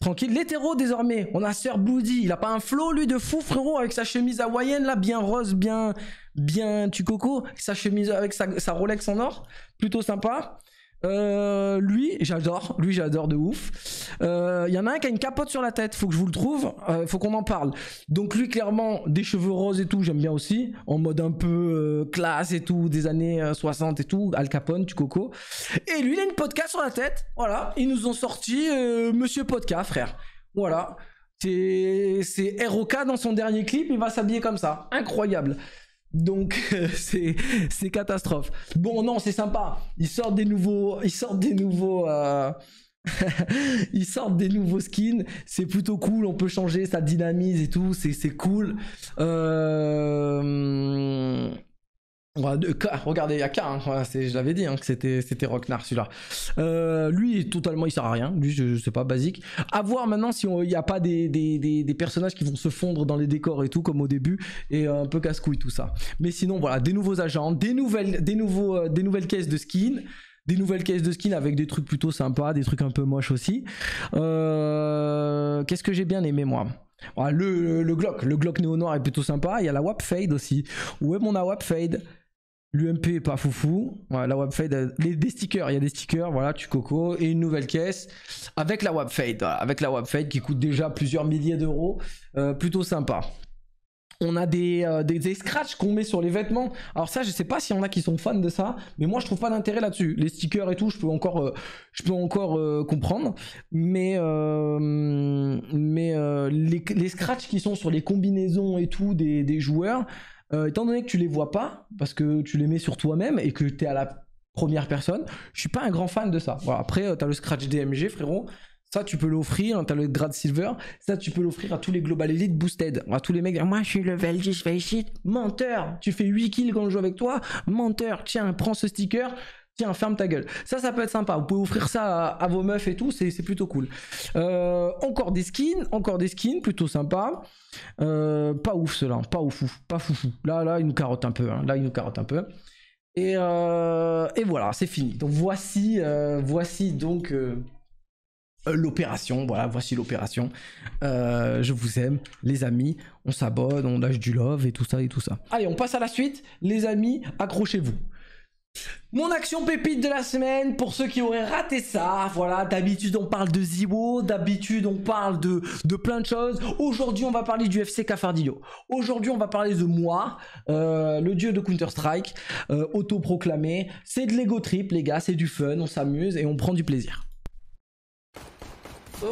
Speaker 1: Tranquille. L'hétéro, désormais. On a Sir Bloody. Il a pas un flow, lui, de fou, frérot, avec sa chemise hawaïenne, là, bien rose, bien. Bien tu coco. Sa chemise avec sa, sa Rolex en or. Plutôt sympa. Euh, lui, j'adore, lui j'adore de ouf. Il euh, y en a un qui a une capote sur la tête, faut que je vous le trouve, euh, faut qu'on en parle. Donc lui clairement des cheveux roses et tout, j'aime bien aussi, en mode un peu classe et tout, des années 60 et tout, Al Capone, tu coco. Et lui il a une podcast sur la tête, voilà, ils nous ont sorti Monsieur Podcast, frère. Voilà, c'est ROK dans son dernier clip, il va s'habiller comme ça, incroyable. Donc euh, c'est c'est catastrophe. Bon non, c'est sympa. Ils sortent des nouveaux ils sortent des nouveaux euh, ils sortent des nouveaux skins, c'est plutôt cool, on peut changer, ça dynamise et tout, c'est cool. Euh Regardez il a qu'un hein. je l'avais dit hein, que c'était Rocknar celui-là. Euh, lui totalement il sert à rien, lui je, sais pas basique. À voir maintenant si n'y a pas des, personnages qui vont se fondre dans les décors et tout comme au début et euh, un peu casse couille tout ça. Mais sinon voilà des nouveaux agents, des nouvelles des nouveaux euh, des nouvelles caisses de skins des nouvelles caisses de skins avec des trucs plutôt sympas, des trucs un peu moches aussi. Qu'est-ce que j'ai bien aimé moi le, Glock, le Glock néo noir est plutôt sympa. Il y a la Wap Fade aussi. Où est mon Wap Fade L'UMP est pas foufou. la webfade, les, des stickers, il y a des stickers, voilà, tu coco. Et une nouvelle caisse avec la webfade. avec la webfade qui coûte déjà plusieurs milliers d'euros. Euh, plutôt sympa. On a euh, des, des, scratchs qu'on met sur les vêtements. Alors ça, je sais pas s'il y en a qui sont fans de ça, mais moi je trouve pas d'intérêt là-dessus. Les stickers et tout, je peux encore, euh, je peux encore comprendre. Mais, mais les, les, scratchs qui sont sur les combinaisons et tout des, des joueurs, euh, étant donné que tu les vois pas, parce que tu les mets sur toi-même et que tu es à la première personne, je suis pas un grand fan de ça. Après, euh, tu as le scratch DMG, frérot. Ça, tu peux l'offrir. Hein, tu as le grade silver. Ça, tu peux l'offrir à tous les Global Elite boosted. À tous les mecs. Moi, je suis le 10, je fais Menteur. Tu fais 8 kills quand je joue avec toi. Menteur. Tiens, prends ce sticker tiens, ferme ta gueule. Ça, ça peut être sympa. Vous pouvez offrir ça à, vos meufs et tout, c'est plutôt cool. Euh, encore des skins, encore des skins, plutôt sympa. Euh, pas ouf cela, hein. pas ouf, pas foufou. Là, là, il nous carotte un peu. Hein. Là, il nous carotte un peu. Et, euh, et voilà, c'est fini. Donc voici, voici donc l'opération. Voilà, voici l'opération. je vous aime, les amis. On s'abonne, on lâche du love et tout ça et tout ça. Allez, on passe à la suite, les amis. Accrochez-vous. Mon action pépite de la semaine, pour ceux qui auraient raté ça, voilà, d'habitude on parle de Ziwo, d'habitude on parle de, de plein de choses. Aujourd'hui on va parler du FC Cafardillo. Aujourd'hui on va parler de moi, euh, le dieu de Counter-Strike, euh, autoproclamé. C'est de l'ego trip les gars, c'est du fun, on s'amuse et on prend du plaisir. Oh.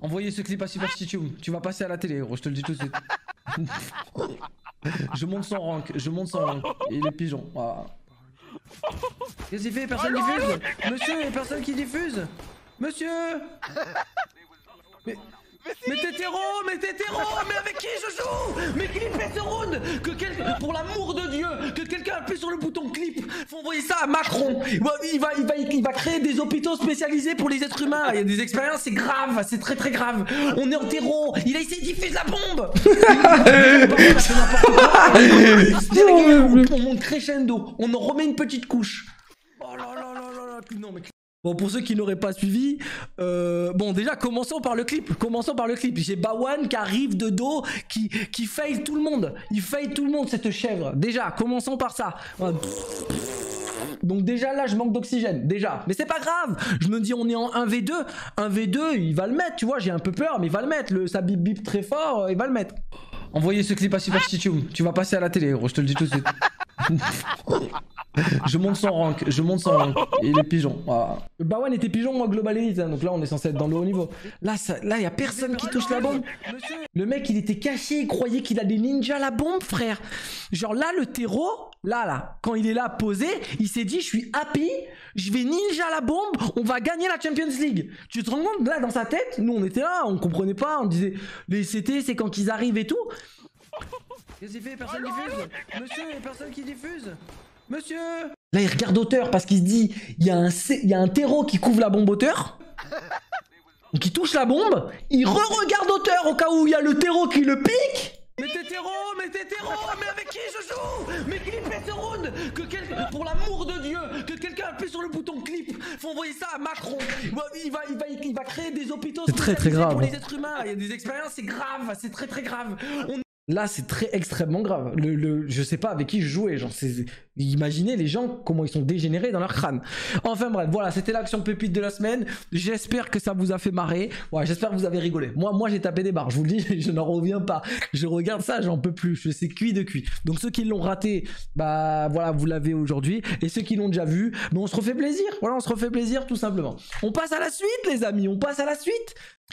Speaker 1: Envoyez ce clip à Super tu vas passer à la télé je te le dis tout de suite. je monte sans rank, je monte sans rank. Et les pigeons. Qu'est-ce qu'il fait Personne diffuse Monsieur, personne qui diffuse Monsieur Mais t'es mais t'es mais avec qui je joue Mais clipper ce round Que quelqu'un, pour l'amour de Dieu, que quelqu'un appuie sur le bouton clip Faut envoyer ça à Macron il va, il, va, il va créer des hôpitaux spécialisés pour les êtres humains Il y a des expériences, c'est grave, c'est très très grave On est en terreau Il a essayé de diffuser la bombe On monte crescendo, on en remet une petite couche Oh là là là là Non mais Bon, pour ceux qui n'auraient pas suivi, euh, bon, déjà, commençons par le clip. Commençons par le clip. J'ai Bawan qui arrive de dos, qui, qui faille tout le monde. Il faille tout le monde, cette chèvre. Déjà, commençons par ça. Donc déjà, là, je manque d'oxygène. Déjà. Mais c'est pas grave. Je me dis, on est en 1v2. 1v2, il va le mettre, tu vois. J'ai un peu peur, mais il va le mettre. Le, ça bip bip très fort, euh, il va le mettre. Envoyez ce clip à Superstitium. Tu vas passer à la télé, gros, je te le dis tout de suite. je monte sans rank, je monte son rank. Il est pigeon. Voilà. Bawan était pigeon, moi global hein. donc là, on est censé être dans le haut niveau. Là, ça, là, y a personne qui touche la bombe. Le mec, il était caché, il croyait qu'il allait ninja la bombe, frère. Genre là, le terreau, là, là, quand il est là posé, il s'est dit, je suis happy, je vais ninja la bombe, on va gagner la Champions League. Tu te rends compte là dans sa tête, nous on était là, on comprenait pas, on disait les CT, c'est quand qu'ils arrivent et tout quest Monsieur, il y a personne qui diffuse Monsieur Là, il regarde auteur parce qu'il se dit il y, a un, il y a un terreau qui couvre la bombe auteur qui touche la bombe, il re-regarde auteur au cas où il y a le terreau qui le pique. Mais t'es terreau, mais t'es terreau, mais avec qui je joue Mais clip ce round Que pour l'amour de Dieu, que quelqu'un appuie sur le bouton clip Faut envoyer ça à Macron Il va, va, créer des hôpitaux très, très grave. pour les êtres humains Il y a des expériences, c'est grave, c'est très très grave Là, c'est très extrêmement grave. Je ne je sais pas avec qui je jouais. Genre, imaginez les gens comment ils sont dégénérés dans leur crâne. Enfin bref, voilà, c'était l'action pépite de la semaine. J'espère que ça vous a fait marrer. j'espère que vous avez rigolé. Moi, j'ai tapé des barres. Je vous le dis, je n'en reviens pas. Je regarde ça, j'en peux plus. Je sais cuit de cuit. Donc ceux qui l'ont raté, bah voilà, vous l'avez aujourd'hui. Et ceux qui l'ont déjà vu, mais bah, on se refait plaisir. Voilà, on se refait plaisir tout simplement. On passe à la suite, les amis. On passe à la suite.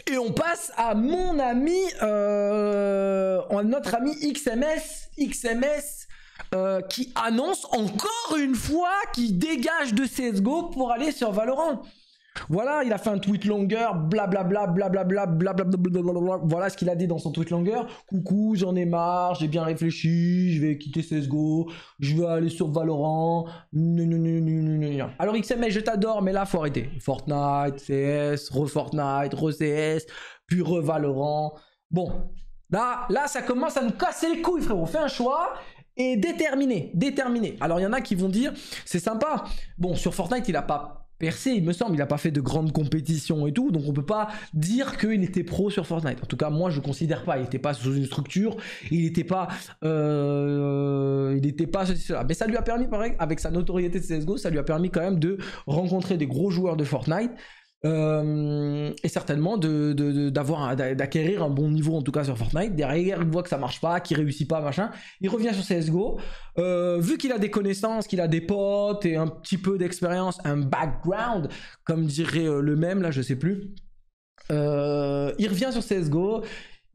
Speaker 1: Et on passe à mon ami, euh, notre ami XMS, XMS euh, qui annonce encore une fois qu'il dégage de CSGO pour aller sur Valorant. Voilà, il a fait un tweet longueur, blablabla, blablabla, blablabla, voilà ce qu'il a dit dans son tweet longueur. Coucou, j'en ai marre, j'ai bien réfléchi, je vais quitter CSGO, je vais aller sur Valorant. Alors XML, je t'adore, mais là, faut arrêter. Fortnite, CS, re-Fortnite, re-CS, puis re-Valorant. Bon, là, là, ça commence à me casser les couilles, frérot. Fais un choix et déterminé, déterminé. Alors il y en a qui vont dire, c'est sympa. Bon, sur Fortnite, il a pas percé, il me semble. Il n'a pas fait de grandes compétitions et tout. Donc on peut pas dire qu'il était pro sur Fortnite. En tout cas, moi, je ne considère pas. Il n'était pas sous une structure. Il n'était pas. Euh, il n'était pas ceci, cela. Mais ça lui a permis, pareil, avec sa notoriété de CSGO, ça lui a permis quand même de rencontrer des gros joueurs de Fortnite. Euh, et certainement de, de, d'acquérir un bon niveau en tout cas sur Fortnite. Derrière, il voit que ça marche pas, qu'il réussit pas, machin. Il revient sur CSGO. Euh, vu qu'il a des connaissances, qu'il a des potes et un petit peu d'expérience, un background, comme dirait euh, le même, là je sais plus. il revient sur CSGO.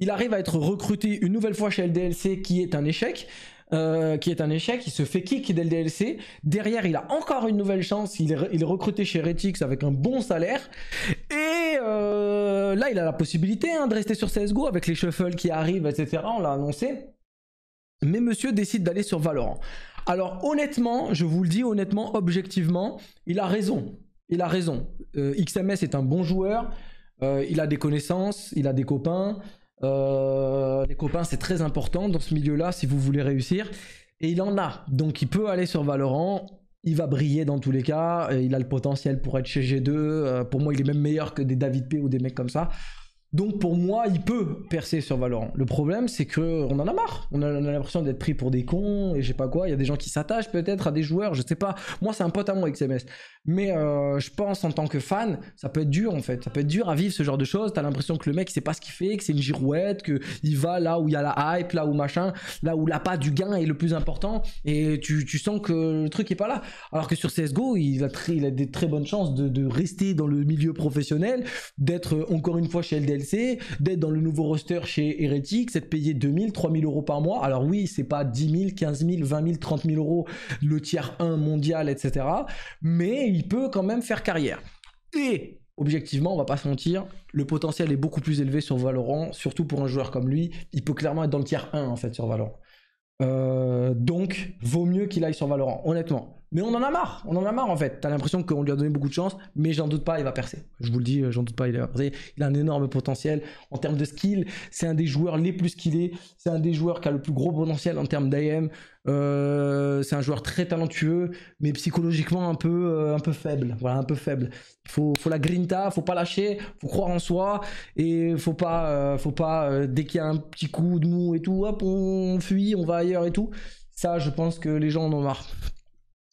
Speaker 1: Il arrive à être recruté une nouvelle fois chez LDLC qui est un échec. Euh, qui est un échec, il se fait kick dès le DLC. Derrière, il a encore une nouvelle chance, il est, recruté chez Retix avec un bon salaire. Et euh, là, il a la possibilité hein, de rester sur CSGO avec les shuffles qui arrivent, etc. On l'a annoncé. Mais monsieur décide d'aller sur Valorant. Alors honnêtement, je vous le dis honnêtement, objectivement, il a raison. Il a raison. Euh, XMS est un bon joueur, il a des connaissances, il a des copains. Euh, les copains, c'est très important dans ce milieu-là si vous voulez réussir. Et il en a, donc il peut aller sur Valorant. Il va briller dans tous les cas. il a le potentiel pour être chez G2. Euh, pour moi, il est même meilleur que des David P ou des mecs comme ça. Donc pour moi, il peut percer sur Valorant. Le problème, c'est que on en a marre. On a, l'impression d'être pris pour des cons et je sais pas quoi. Il y a des gens qui s'attachent peut-être à des joueurs, je sais pas. Moi, c'est un pote à moi XMS. Mais euh, je pense en tant que fan, ça peut être dur en fait. Ça peut être dur à vivre ce genre de choses. as l'impression que le mec, il sait pas ce qu'il fait, que c'est une girouette, que il va là où il y a la hype, là où machin, là où l'appât du gain est le plus important. Et tu, sens que le truc est pas là. Alors que sur CSGO, il a, il a des très bonnes chances de, rester dans le milieu professionnel, d'être encore une fois chez LDL d'être dans le nouveau roster chez Heretic, c'est de payer 2000, 3000 euros par mois. Alors oui, c'est pas 10 000, 15 000, 20 000, 30 000 euros le tiers 1 mondial, etc. Mais il peut quand même faire carrière. Et objectivement, on va pas se mentir, le potentiel est beaucoup plus élevé sur Valorant, surtout pour un joueur comme lui. Il peut clairement être dans le tiers 1 en fait sur Valorant. Euh, donc, vaut mieux qu'il aille sur Valorant, honnêtement. Mais on en a marre, on en a marre en fait. T'as l'impression qu'on lui a donné beaucoup de chance, mais j'en doute pas, il va percer. Je vous le dis, j'en doute pas, il Il a un énorme potentiel en termes de skill. C'est un des joueurs les plus skillés. C'est un des joueurs qui a le plus gros potentiel en termes d'AM. Euh, c'est un joueur très talentueux, mais psychologiquement un peu, euh, un peu faible. Voilà, un peu faible. Il faut, faut, la grinta, faut pas lâcher, faut croire en soi et faut pas, euh, faut pas dès qu'il y a un petit coup de mou et tout, hop, on fuit, on va ailleurs et tout. Ça, je pense que les gens en ont marre.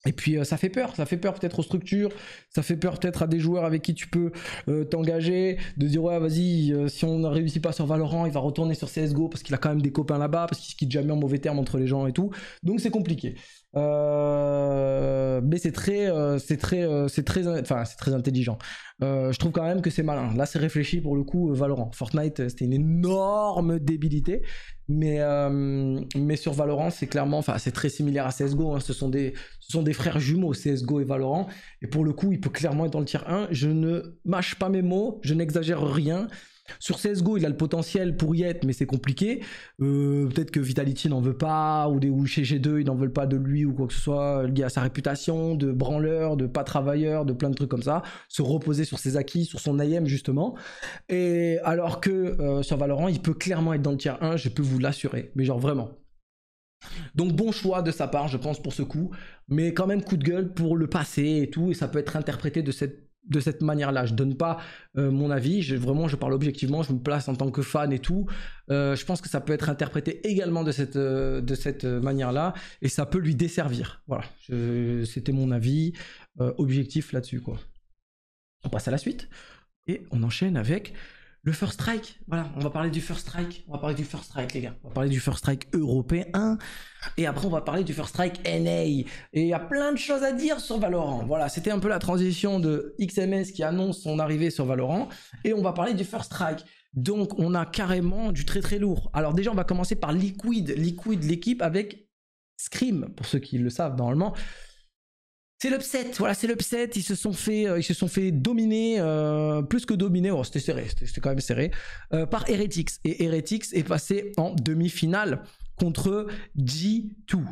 Speaker 1: Et puis euh, ça fait peur, ça fait peur peut-être aux structures, ça fait peur peut-être à des joueurs avec qui tu peux euh, t'engager, de dire ouais vas-y, euh, si on ne réussit pas sur Valorant, il va retourner sur CSGO parce qu'il a quand même des copains là-bas, parce qu'il se quitte jamais en mauvais terme entre les gens et tout. Donc c'est compliqué. Euh, mais c'est très, euh, c'est très, euh, c'est très, enfin c'est très intelligent. je trouve quand même que c'est malin. Là, c'est réfléchi pour le coup. Valorant, Fortnite, c'était une énorme débilité, mais mais sur Valorant, c'est clairement, enfin c'est très similaire à CS:GO. Hein. ce sont des, ce sont des frères jumeaux CS:GO et Valorant, et pour le coup, il peut clairement être dans le tier 1. Je ne mâche pas mes mots, je n'exagère rien. Sur CSGO, il a le potentiel pour y être, mais c'est compliqué. Euh, peut-être que Vitality n'en veut pas, ou, des, chez G2, ils n'en veulent pas de lui, ou quoi que ce soit, lié à sa réputation de branleur, de pas travailleur, de plein de trucs comme ça. Se reposer sur ses acquis, sur son IM, justement. Et alors que euh, sur Valorant, il peut clairement être dans le tiers 1, je peux vous l'assurer. Mais genre vraiment. Donc bon choix de sa part, je pense, pour ce coup. Mais quand même coup de gueule pour le passé et tout. Et ça peut être interprété de cette de cette manière-là. Je donne pas euh, mon avis, je, vraiment je parle objectivement, je me place en tant que fan et tout. Euh, je pense que ça peut être interprété également de cette, euh, cette manière-là et ça peut lui desservir. Voilà, c'était mon avis objectif là-dessus. On passe à la suite et on enchaîne avec le first strike, voilà, on va parler du first strike, on va parler du first strike les gars, on va parler du first strike européen, et après on va parler du first strike NA, et il y a plein de choses à dire sur Valorant, voilà, c'était un peu la transition de XMS qui annonce son arrivée sur Valorant, et on va parler du first strike, donc on a carrément du très très lourd, alors déjà on va commencer par Liquid, Liquid l'équipe avec Scream, pour ceux qui le savent normalement, c'est l'upset, voilà, c'est l'upset. Ils se sont fait, euh, ils se sont fait dominer, euh, plus que dominer. c'était serré, c'était quand même serré euh, par Heretics. Et Heretics est passé en demi-finale contre G2.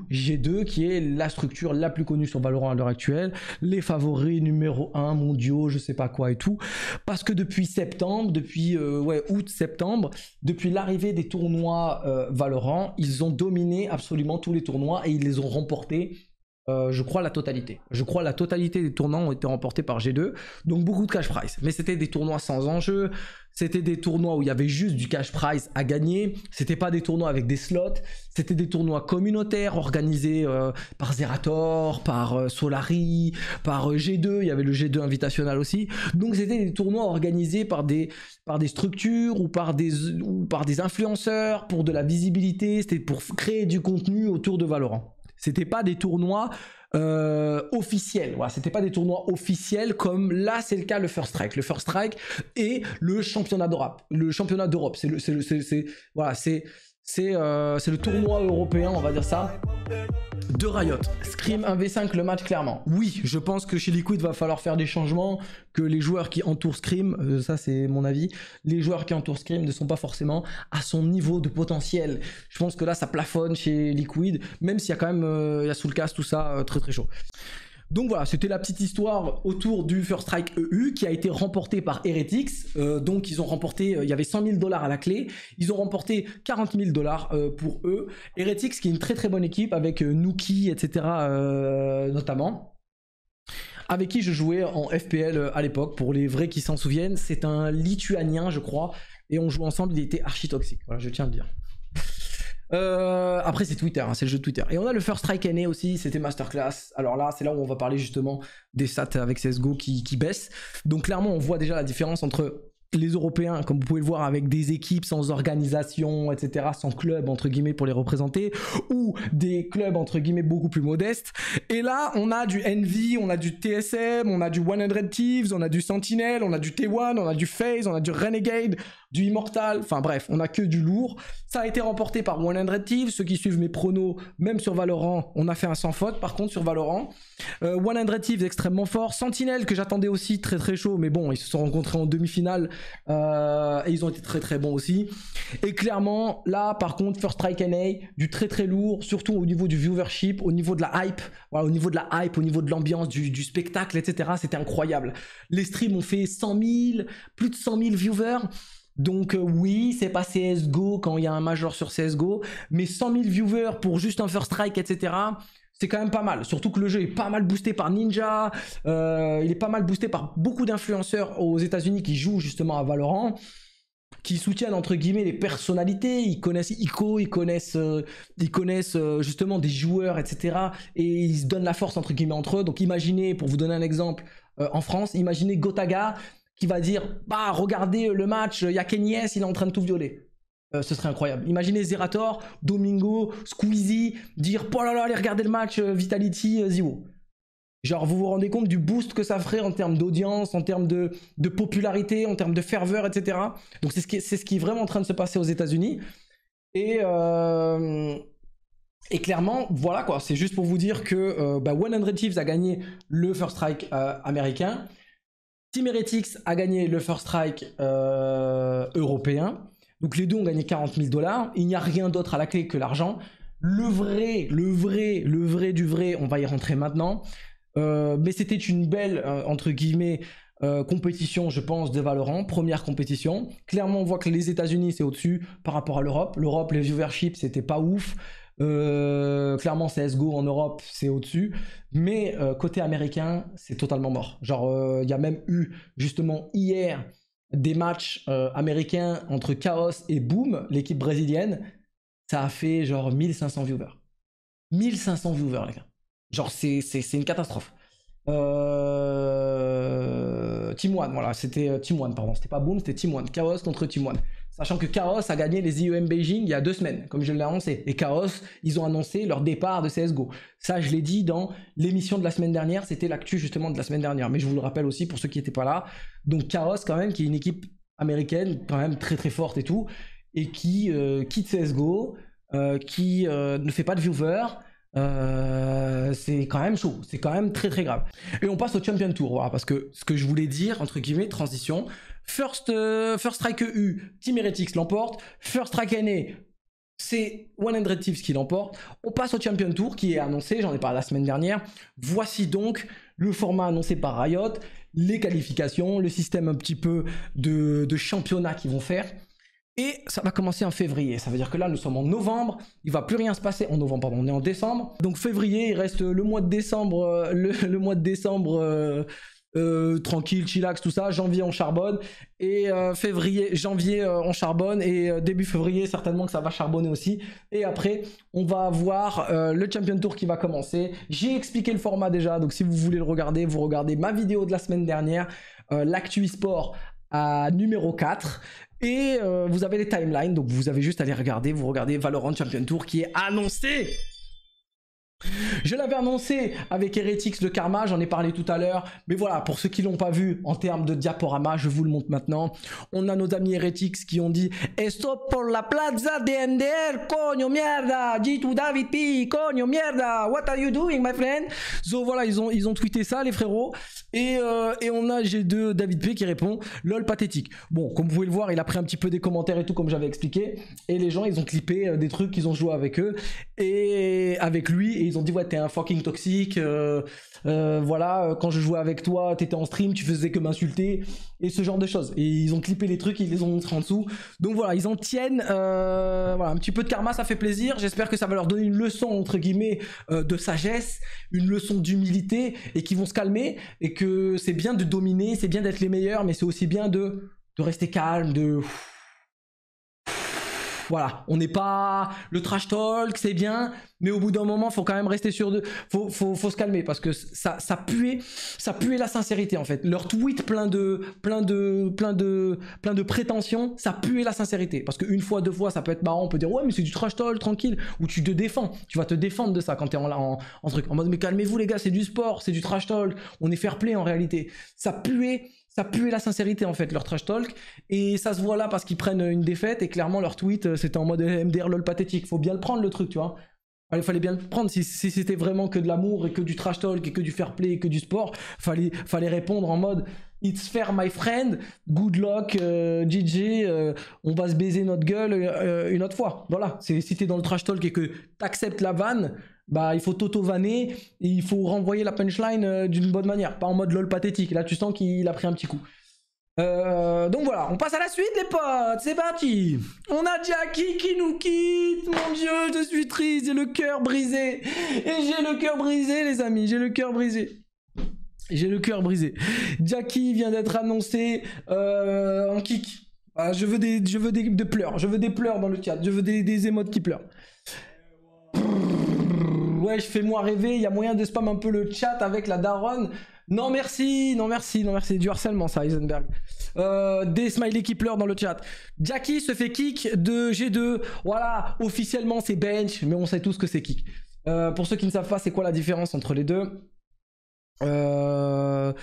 Speaker 1: G2 qui est la structure la plus connue sur Valorant à l'heure actuelle, les favoris numéro 1 mondiaux, je sais pas quoi et tout. Parce que depuis septembre, depuis ouais, août-septembre, depuis l'arrivée des tournois Valorant, ils ont dominé absolument tous les tournois et ils les ont remportés euh, je crois la totalité. Je crois la totalité des tournois ont été remportés par G2, donc beaucoup de cash prize. Mais c'était des tournois sans enjeu, c'était des tournois où il y avait juste du cash prize à gagner, c'était pas des tournois avec des slots, c'était des tournois communautaires organisés euh, par Zerator, par euh, Solari, par G2, il y avait le G2 Invitational aussi. Donc c'était des tournois organisés par des, par des structures ou par des, ou par des influenceurs pour de la visibilité, c'était pour créer du contenu autour de Valorant. C'était pas des tournois euh, officiels. Voilà, c'était pas des tournois officiels comme là c'est le cas le First Strike. Le First Strike et le championnat d'Europe. Le championnat d'Europe, c'est le, c'est c'est, voilà, c'est euh, c'est le tournoi européen, on va dire ça, de Riot. Scream 1v5 le match clairement. Oui, je pense que chez Liquid va falloir faire des changements, que les joueurs qui entourent Scream, euh, ça c'est mon avis, les joueurs qui entourent Scream ne sont pas forcément à son niveau de potentiel. Je pense que là ça plafonne chez Liquid, même s'il y a quand même, euh, y a sous le tout ça, très très chaud. Donc voilà, c'était la petite histoire autour du First Strike EU qui a été remporté par Heretics. Euh, donc ils ont remporté, euh, il y avait 100 000 dollars à la clé. Ils ont remporté 40 000 dollars euh, pour eux. Heretics qui est une très très bonne équipe avec Nuki, etc. notamment avec qui je jouais en FPL à l'époque. Pour les vrais qui s'en souviennent, c'est un Lituanien, je crois, et on joue ensemble. Il était archi toxique. Voilà, je tiens à le dire. Euh, après, c'est Twitter, hein, c'est le jeu de Twitter. Et on a le First Strike NA e aussi, c'était Masterclass. Alors là, c'est là où on va parler justement des stats avec CSGO qui, qui baissent. Donc clairement, on voit déjà la différence entre les Européens, comme vous pouvez le voir, avec des équipes sans organisation, etc., sans club, entre guillemets, pour les représenter, ou des clubs, entre guillemets, beaucoup plus modestes. Et là, on a du Envy, on a du TSM, on a du 100 Thieves, on a du Sentinel, on a du T1, on a du FaZe, on a du Renegade, du Immortal, enfin bref, on a que du lourd. Ça a été remporté par Red Thieves, ceux qui suivent mes pronos, même sur Valorant, on a fait un sans faute par contre sur Valorant. Euh, Hundred Thieves extrêmement fort, Sentinel que j'attendais aussi très très chaud, mais bon, ils se sont rencontrés en demi-finale euh, et ils ont été très très bons aussi. Et clairement, là par contre, First Strike NA, du très très lourd, surtout au niveau du viewership, au niveau de la hype, au niveau de la hype, au niveau de l'ambiance, du, du spectacle, etc. C'était incroyable. Les streams ont fait 100 000, plus de 100 000 viewers. Donc euh, oui, c'est pas CSGO quand il y a un major sur CSGO, mais 100 000 viewers pour juste un first strike, etc. C'est quand même pas mal, surtout que le jeu est pas mal boosté par Ninja, euh, il est pas mal boosté par beaucoup d'influenceurs aux États-Unis qui jouent justement à Valorant, qui soutiennent entre guillemets les personnalités, ils connaissent Ico, ils connaissent, euh, ils connaissent justement des joueurs, etc. Et ils se donnent la force entre guillemets entre eux. Donc imaginez, pour vous donner un exemple, en France, imaginez Gotaga, qui va dire Bah, regardez euh, le match, il y a Kenyes, il est en train de tout violer. Euh, ce serait incroyable. Imaginez Zerator, Domingo, Squeezie dire Oh là là, allez regarder le match euh, Vitality Zero. Genre, vous vous rendez compte du boost que ça ferait en termes d'audience, en termes de, popularité, en termes de ferveur, etc. Donc, c'est ce, qui est, vraiment en train de se passer aux États-Unis. Et, clairement, voilà quoi. C'est juste pour vous dire que bah, 100 a gagné le First Strike américain. Team a gagné le First Strike euh, européen. Donc les deux ont gagné 40 000 dollars. Il n'y a rien d'autre à la clé que l'argent. Le vrai, le vrai, le vrai du vrai, on va y rentrer maintenant. Euh, mais c'était une belle, euh, entre guillemets, compétition, je pense, de Valorant, première compétition. Clairement, on voit que les États-Unis, c'est au-dessus par rapport à l'Europe. L'Europe, les viewerships, c'était pas ouf. Euh, clairement, CSGO en Europe, c'est au-dessus. Mais euh, côté américain, c'est totalement mort. Genre, il euh, y a même eu, justement, hier, des matchs américains entre Chaos et Boom, l'équipe brésilienne. Ça a fait genre 1500 viewers. 1500 viewers, les gars. Genre, c'est une catastrophe. Euh... Team One, voilà, c'était Team One, pardon, c'était pas Boom, c'était Team One. Chaos contre Team One. Sachant que Chaos a gagné les IEM Beijing il y a deux semaines, comme je l'ai annoncé. Et Chaos, ils ont annoncé leur départ de CSGO. Ça, je l'ai dit dans l'émission de la semaine dernière, c'était l'actu justement de la semaine dernière. Mais je vous le rappelle aussi pour ceux qui n'étaient pas là. Donc Chaos, quand même, qui est une équipe américaine, quand même très très forte et tout, et qui euh, quitte CSGO, euh, qui euh, ne fait pas de viewers, euh, c'est quand même chaud, c'est quand même très très grave. Et on passe au Champion Tour, parce que ce que je voulais dire, entre guillemets, transition, First, euh, first Strike EU, Team Heretics l'emporte, First Strike NA, c'est 100 Thieves qui l'emporte. On passe au Champion Tour qui est annoncé, j'en ai parlé la semaine dernière. Voici donc le format annoncé par Riot, les qualifications, le système un petit peu de, de championnat qu'ils vont faire. Et ça va commencer en février. Ça veut dire que là, nous sommes en novembre. Il va plus rien se passer en novembre. Pardon, on est en décembre. Donc février, il reste euh, le mois de décembre, euh, le, mois de décembre euh, tranquille, chillax, tout ça. Janvier, on charbonne. Et février, janvier, on charbonne. Et début février, certainement que ça va charbonner aussi. Et après, on va avoir le Champion Tour qui va commencer. J'ai expliqué le format déjà. Donc si vous voulez le regarder, vous regardez ma vidéo de la semaine dernière, l'actu e-sport à numéro 4 et euh, vous avez les timelines, donc vous avez juste à les regarder. Vous regardez Valorant Champion Tour qui est annoncé je l'avais annoncé avec Heretics de Karma, j'en ai parlé tout à l'heure, mais voilà, pour ceux qui l'ont pas vu en termes de diaporama, je vous le montre maintenant. On a nos amis Heretics qui ont dit Esto pour la plaza de MDR, coño mierda, Gitou David P, coño mierda, what are you doing my friend So voilà, ils ont, ils ont tweeté ça les frérots, et, euh, on a G2 David P qui répond lol pathétique. Bon, comme vous pouvez le voir, il a pris un petit peu des commentaires et tout comme j'avais expliqué, et les gens ils ont clippé euh, des trucs qu'ils ont joué avec eux, et avec lui, ils ont dit ouais t'es un fucking toxique, euh, euh, voilà euh, quand je jouais avec toi t'étais en stream, tu faisais que m'insulter et ce genre de choses. Et ils ont clippé les trucs, ils les ont montrés en dessous. Donc voilà ils en tiennent, voilà un petit peu de karma ça fait plaisir. J'espère que ça va leur donner une leçon entre guillemets de sagesse, une leçon d'humilité et qu'ils vont se calmer et que c'est bien de dominer, c'est bien d'être les meilleurs, mais c'est aussi bien de de rester calme, de voilà, on n'est pas le trash talk, c'est bien, mais au bout d'un moment, faut quand même rester sur deux. Faut, faut, faut se calmer parce que ça, ça puait, ça puait la sincérité en fait. Leur tweet plein de, plein de, plein de, plein de prétentions, ça puait la sincérité. Parce qu'une fois, deux fois, ça peut être marrant, on peut dire ouais, mais c'est du trash talk, tranquille, ou tu te défends, tu vas te défendre de ça quand t'es en, en, en truc, en mode mais calmez-vous les gars, c'est du sport, c'est du trash talk, on est fair play en réalité. Ça puait ça pue la sincérité en fait leur trash talk et ça se voit là parce qu'ils prennent une défaite et clairement leur tweet euh, c'était en mode MDR lol pathétique faut bien le prendre le truc tu vois il fallait bien le prendre si, c'était vraiment que de l'amour et que du trash talk et que du fair play et que du sport fallait fallait répondre en mode it's fair my friend good luck DJ euh, GG euh, on va se baiser notre gueule une autre fois voilà c'est si t'es dans le trash talk et que t'acceptes la vanne bah il faut t'auto-vanner et il faut renvoyer la punchline euh, d'une bonne manière, pas en mode lol pathétique. Là, tu sens qu'il a pris un petit coup. Euh, donc voilà, on passe à la suite les potes, c'est parti On a Jackie qui nous quitte, mon dieu, je suis triste, j'ai le cœur brisé Et j'ai le cœur brisé les amis, j'ai le cœur brisé J'ai le cœur brisé. Jackie vient d'être annoncé euh, en kick. Ah, je veux, des, je veux des, pleurs, je veux des pleurs dans le chat, je veux des, des émotes qui pleurent je fais-moi rêver, il y a moyen de spam un peu le chat avec la daronne. Non merci, non merci, non merci, du harcèlement ça Heisenberg. Euh, des smiley qui pleurent dans le chat. Jackie se fait kick de G2. Voilà, officiellement c'est bench, mais on sait tous que c'est kick. Euh, pour ceux qui ne savent pas, c'est quoi la différence entre les deux euh,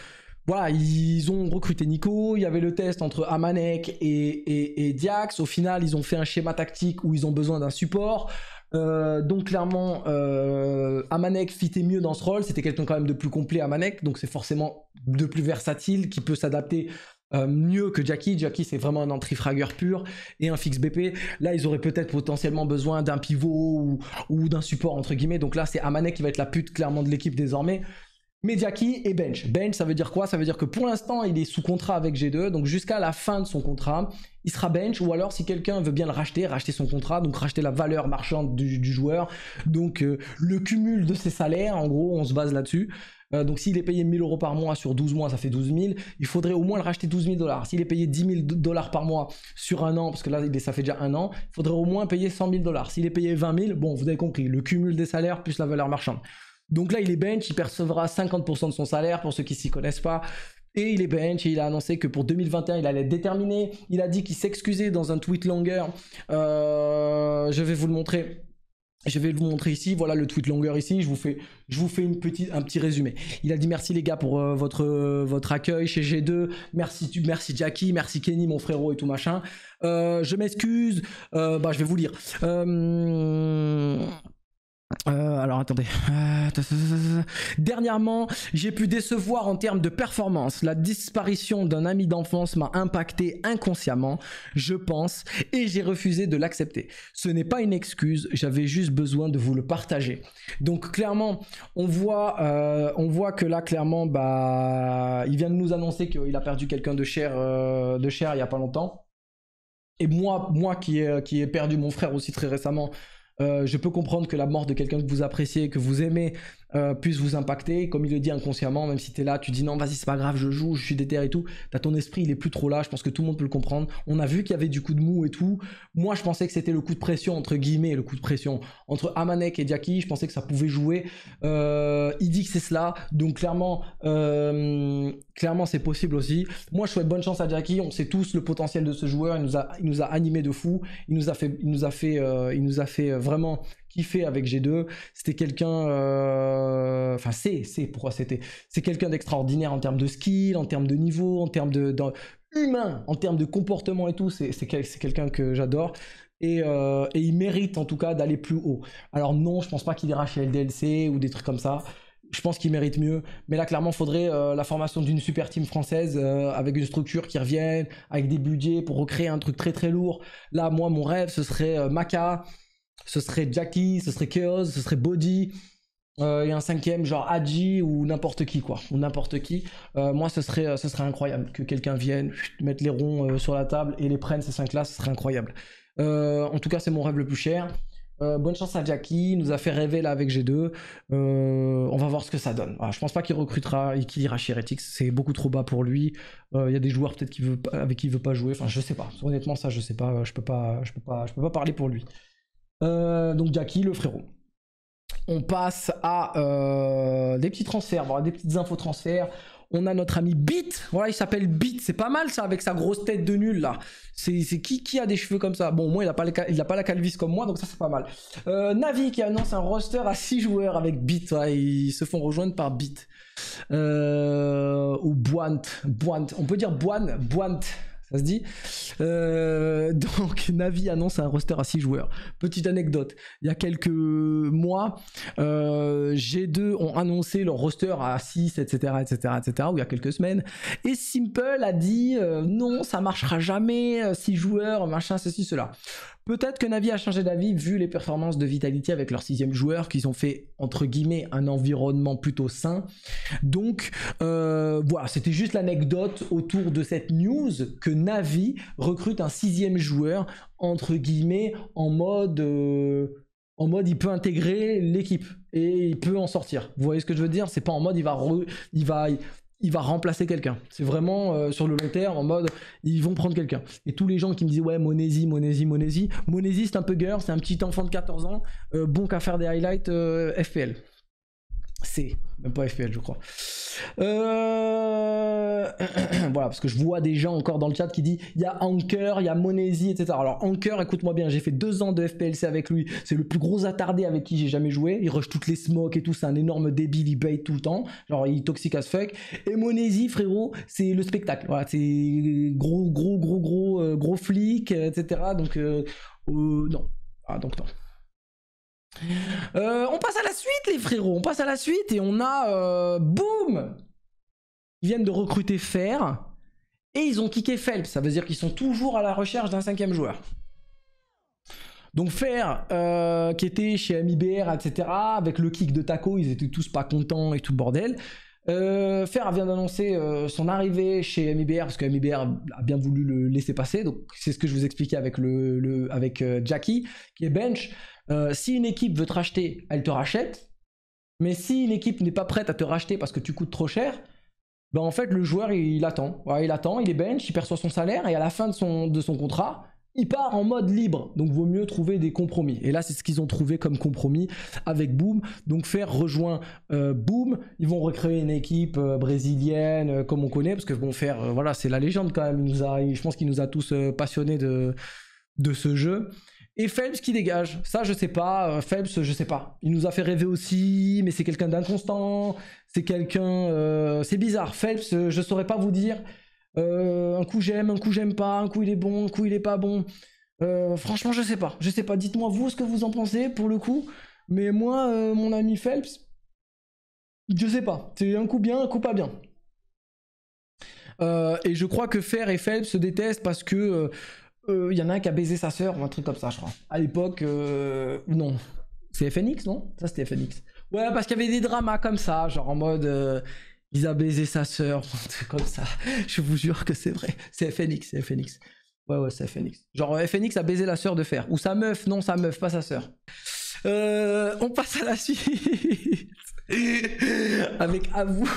Speaker 1: Voilà, ils ont recruté Nico, il y avait le test entre Amanek et, et, et Diax. Au final, ils ont fait un schéma tactique où ils ont besoin d'un support. Euh, donc clairement, euh, Amanek fitait mieux dans ce rôle. C'était quelqu'un quand même de plus complet, Amanek. Donc c'est forcément de plus versatile, qui peut s'adapter euh, mieux que Jackie. Jackie, c'est vraiment un fragger pur et un fixe BP. Là, ils auraient peut-être potentiellement besoin d'un pivot ou, ou d'un support, entre guillemets. Donc là, c'est Amanek qui va être la pute clairement de l'équipe désormais. Mediaki et Bench. Bench, ça veut dire quoi Ça veut dire que pour l'instant, il est sous contrat avec G2, donc jusqu'à la fin de son contrat, il sera bench, ou alors si quelqu'un veut bien le racheter, racheter son contrat, donc racheter la valeur marchande du, joueur, donc euh, le cumul de ses salaires, en gros, on se base là-dessus. Euh, donc s'il est payé 1000 euros par mois sur 12 mois, ça fait 12 000, il faudrait au moins le racheter 12 000 dollars. S'il est payé 10 000 dollars par mois sur un an, parce que là ça fait déjà un an, il faudrait au moins payer 100 000 dollars. S'il est payé 20 000, bon, vous avez compris, le cumul des salaires plus la valeur marchande. Donc là, il est bench, il percevra 50% de son salaire pour ceux qui s'y connaissent pas. Et il est bench et il a annoncé que pour 2021, il allait être déterminé. Il a dit qu'il s'excusait dans un tweet longueur. je vais vous le montrer. Je vais vous montrer ici, voilà le tweet longueur ici, je vous fais, je vous fais une petite, un petit résumé. Il a dit merci les gars pour euh, votre, euh, votre accueil chez G2, merci, merci Jackie, merci Kenny mon frérot et tout machin. Euh, je m'excuse, bah, je vais vous lire. Euh, alors attendez. Euh, dernièrement, j'ai pu décevoir en termes de performance. La disparition d'un ami d'enfance m'a impacté inconsciemment, je pense, et j'ai refusé de l'accepter. Ce n'est pas une excuse, j'avais juste besoin de vous le partager. Donc clairement, on voit, euh, on voit que là clairement, bah, il vient de nous annoncer qu'il a perdu quelqu'un de cher, de cher il y a pas longtemps. Et moi, moi qui qui ai perdu mon frère aussi très récemment, euh, je peux comprendre que la mort de quelqu'un que vous appréciez, que vous aimez, euh, puisse vous impacter. Comme il le dit inconsciemment, même si tu es là, tu dis non, vas-y, c'est pas grave, je joue, je suis déter et tout. T'as ton esprit, il est plus trop là. Je pense que tout le monde peut le comprendre. On a vu qu'il y avait du coup de mou et tout. Moi, je pensais que c'était le coup de pression, entre guillemets, le coup de pression. Entre Amanek et Jackie je pensais que ça pouvait jouer. Euh, il dit que c'est cela. Donc, clairement, euh, clairement, c'est possible aussi. Moi, je souhaite bonne chance à Jackie On sait tous le potentiel de ce joueur. Il nous a, il nous a animé de fou. Il nous a fait, il nous a fait, il nous a fait vraiment fait avec G2. C'était quelqu'un, euh, enfin c'est, c'est pourquoi c'était, c'est quelqu'un d'extraordinaire en termes de skill, en termes de niveau, en termes de, humain, en termes de comportement et tout. C'est, c'est, quelqu'un que j'adore. Et, euh, et, il mérite en tout cas d'aller plus haut. Alors non, je pense pas qu'il ira chez LDLC ou des trucs comme ça. Je pense qu'il mérite mieux. Mais là, clairement, faudrait euh, la formation d'une super team française avec une structure qui revienne, avec des budgets pour recréer un truc très très lourd. Là, moi, mon rêve, ce serait Maca, ce serait Jackie, ce serait Chaos, ce serait Body, euh, Et y a un cinquième genre Adji ou n'importe qui quoi ou n'importe qui euh, moi ce serait euh, ce serait incroyable que quelqu'un vienne mettre les ronds sur la table et les prenne ces cinq là ce serait incroyable en tout cas c'est mon rêve le plus cher bonne chance à Jackie il nous a fait rêver là avec G2 on va voir ce que ça donne voilà, ah, je pense pas qu'il recrutera et qu'il ira chez Heretics c'est beaucoup trop bas pour lui il y a des joueurs peut-être avec qui il veut pas jouer enfin je sais pas honnêtement ça je sais pas je peux peux pas je peux pas parler pour lui euh, donc Jackie, le frérot. On passe à euh, des petits transferts, voilà, des petites infos transferts. On a notre ami Beat. Voilà, il s'appelle Beat. C'est pas mal ça avec sa grosse tête de nul là. C'est qui qui a des cheveux comme ça Bon, moi il a pas il a pas la calvis comme moi, donc ça c'est pas mal. Euh, Navi qui annonce un roster à 6 joueurs avec Beat. ils se font rejoindre par Beat ou Boant. Boant. On peut dire Boant. Boant ça se dit. Euh, donc Navi annonce un roster à 6 joueurs. Petite anecdote, il y a quelques mois, euh, G2 ont annoncé leur roster à 6, etc., etc., etc., il y a quelques semaines, et Simple a dit euh, non, ça marchera jamais, 6 joueurs, machin, ceci, cela. Peut-être que Navi a changé d'avis vu les performances de Vitality avec leur sixième joueur, qu'ils ont fait entre guillemets un environnement plutôt sain. Donc euh, voilà, c'était juste l'anecdote autour de cette news que Navi recrute un sixième joueur entre guillemets en mode euh, en mode il peut intégrer l'équipe et il peut en sortir. Vous voyez ce que je veux dire C'est pas en mode il va il va il va remplacer quelqu'un. C'est vraiment euh, sur le long terme, en mode, ils vont prendre quelqu'un. Et tous les gens qui me disent, ouais, Monesi Monesi Monesi Monesi c'est un peu gueur c'est un petit enfant de 14 ans, euh, bon qu'à faire des highlights euh, FPL. C'est même pas FPL, je crois. Euh, voilà, parce que je vois des gens encore dans le chat qui disent il y a Anker, il y a Monesi, etc. Alors, Anker, écoute-moi bien, j'ai fait deux ans de FPLC avec lui. C'est le plus gros attardé avec qui j'ai jamais joué. Il rush toutes les smokes et tout. C'est un énorme débile. Il bait tout le temps. Genre, il est toxique as fuck. Et Monesi, frérot, c'est le spectacle. Voilà, c'est gros, gros, gros, gros, euh, gros flic, etc. Donc, euh, non. Ah, donc non. Euh, on passe à la suite, les frérots. On passe à la suite et on a. Euh, boum Ils viennent de recruter Fer et ils ont kické Phelps. Ça veut dire qu'ils sont toujours à la recherche d'un cinquième joueur. Donc Fer, euh, qui était chez MIBR, etc., avec le kick de Taco, ils étaient tous pas contents et tout le bordel. Euh, Fer vient d'annoncer euh, son arrivée chez MIBR parce que MIBR a bien voulu le laisser passer. Donc c'est ce que je vous expliquais avec le, avec euh, Jackie qui est bench. Euh, si une équipe veut te racheter, elle te rachète. Mais si une équipe n'est pas prête à te racheter parce que tu coûtes trop cher, ben en fait le joueur il, attend. il attend, il est bench, il perçoit son salaire et à la fin de de son contrat, il part en mode libre, donc vaut mieux trouver des compromis. Et là, c'est ce qu'ils ont trouvé comme compromis avec Boom. Donc faire rejoint euh, Boom, ils vont recréer une équipe euh, brésilienne euh, comme on connaît, parce que vont faire, voilà, c'est la légende quand même. Il nous a, je pense qu'il nous a tous passionnés de, de ce jeu. Et Phelps qui dégage, ça je sais pas, Phelps je sais pas. Il nous a fait rêver aussi, mais c'est quelqu'un d'inconstant, c'est quelqu'un, c'est bizarre. Phelps, je saurais pas vous dire. Euh, un coup j'aime, un coup j'aime pas, un coup il est bon, un coup il est pas bon. Euh, franchement, je sais pas. Je sais pas. Dites-moi vous ce que vous en pensez pour le coup. Mais moi, euh, mon ami Phelps, je sais pas. C'est un coup bien, un coup pas bien. et je crois que Fer et Phelps se détestent parce que il y en a un qui a baisé sa sœur ou un truc comme ça, je crois. À l'époque, non. C'est FNX, non Ça c'était FNX. Ouais, parce qu'il y avait des dramas comme ça, genre en mode a baisé sa sœur, comme ça. Je vous jure que c'est vrai. C'est FNX, c'est FNX. Ouais, ouais, c'est FNX. Genre, FNX a baisé la soeur de Fer. Ou sa meuf, non, sa meuf, pas sa soeur euh, on passe à la suite. Avec à vous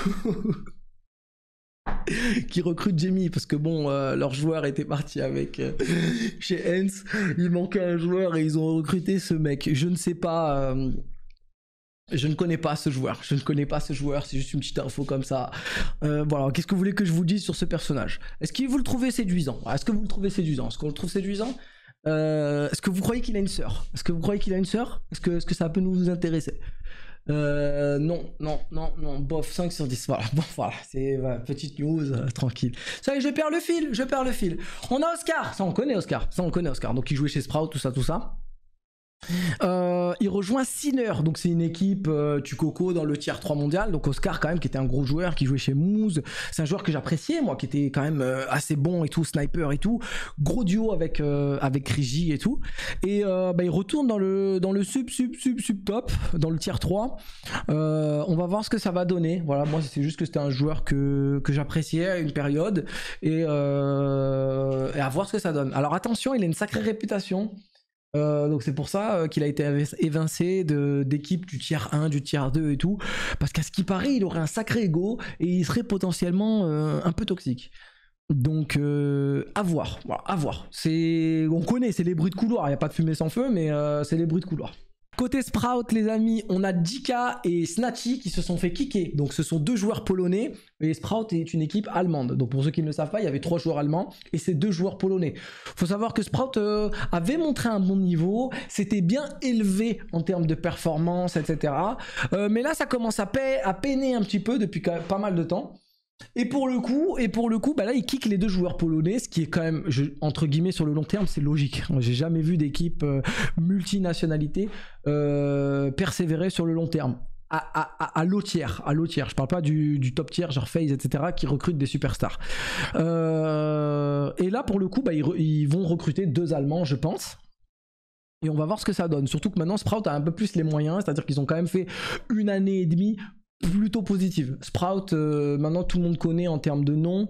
Speaker 1: qui recrute Jamie parce que bon, euh, leur joueur était parti avec euh, chez Hens. Il manquait un joueur et ils ont recruté ce mec. Je ne sais pas. Je ne connais pas ce joueur. Je ne connais pas ce joueur. C'est juste une petite info comme ça. Euh, voilà. Qu'est-ce que vous voulez que je vous dise sur ce personnage Est-ce que vous le trouvez séduisant Est-ce que vous le trouvez séduisant Est-ce qu'on le trouve séduisant euh, Est-ce que vous croyez qu'il a une sœur Est-ce que vous croyez qu'il a une sœur Est-ce que, que ça peut nous intéresser euh, non, non, non, non, bof, 5 sur 10, voilà, bon, voilà, c'est petite news, tranquille. Ça y est, je perds le fil, je perds le fil. On a Oscar, ça on connaît Oscar, ça on connaît Oscar, donc il jouait chez Sprout, tout ça, tout ça. Euh, il rejoint Sinner, donc c'est une équipe Tucoco euh, coco dans le tier 3 mondial. Donc Oscar quand même qui était un gros joueur qui jouait chez Moose, c'est un joueur que j'appréciais moi qui était quand même euh, assez bon et tout, sniper et tout, gros duo avec avec Rigi et tout. Et bah, il retourne dans le dans le sub sub sub sub top dans le tier 3. on va voir ce que ça va donner. Voilà, moi c'est juste que c'était un joueur que que j'appréciais à une période et, et à voir ce que ça donne. Alors attention, il a une sacrée réputation. Euh, donc c'est pour ça euh, qu'il a été évincé d'équipe du tiers 1, du tiers 2 et tout, parce qu'à ce qui paraît, il aurait un sacré ego et il serait potentiellement euh, un peu toxique. Donc à voir, on connaît, c'est les bruits de couloir. Il n'y a pas de fumée sans feu, mais c'est les bruits de couloir. Côté Sprout, les amis, on a Dika et Snatchy qui se sont fait kicker. Donc ce sont deux joueurs polonais et Sprout est une équipe allemande. Donc pour ceux qui ne le savent pas, il y avait trois joueurs allemands et ces deux joueurs polonais. Faut savoir que Sprout euh, avait montré un bon niveau, c'était bien élevé en termes de performance, etc. Euh, mais là, ça commence à, à peiner un petit peu depuis pas mal de temps. Et pour le coup, et pour le coup, bah là, ils kick les deux joueurs polonais, ce qui est quand même, entre guillemets, sur le long terme, c'est logique. J'ai jamais vu d'équipe euh, multinationalité euh, persévérer sur le long terme. À, à, à, à l'eau tiers, je ne Je parle pas du, du top tiers, genre FaZe, etc., qui recrutent des superstars. Euh, et là, pour le coup, bah, ils, ils vont recruter deux Allemands, je pense. Et on va voir ce que ça donne. Surtout que maintenant, Sprout a un peu plus les moyens, c'est-à-dire qu'ils ont quand même fait une année et demie plutôt positive. Sprout, euh, maintenant tout le monde connaît en termes de nom,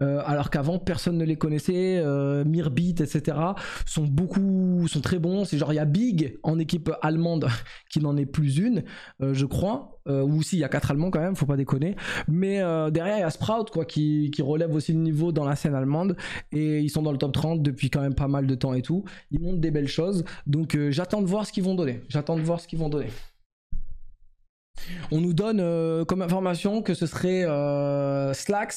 Speaker 1: euh, alors qu'avant personne ne les connaissait. Euh, etc. sont beaucoup, sont très bons. C'est genre il y a Big en équipe allemande qui n'en est plus une, euh, je crois. ou si il y a quatre Allemands quand même, faut pas déconner. Mais derrière il y a Sprout quoi, qui, relève aussi le niveau dans la scène allemande et ils sont dans le top 30 depuis quand même pas mal de temps et tout. Ils montent des belles choses, donc j'attends de voir ce qu'ils vont donner. J'attends de voir ce qu'ils vont donner. On nous donne euh, comme information que ce serait euh, Slacks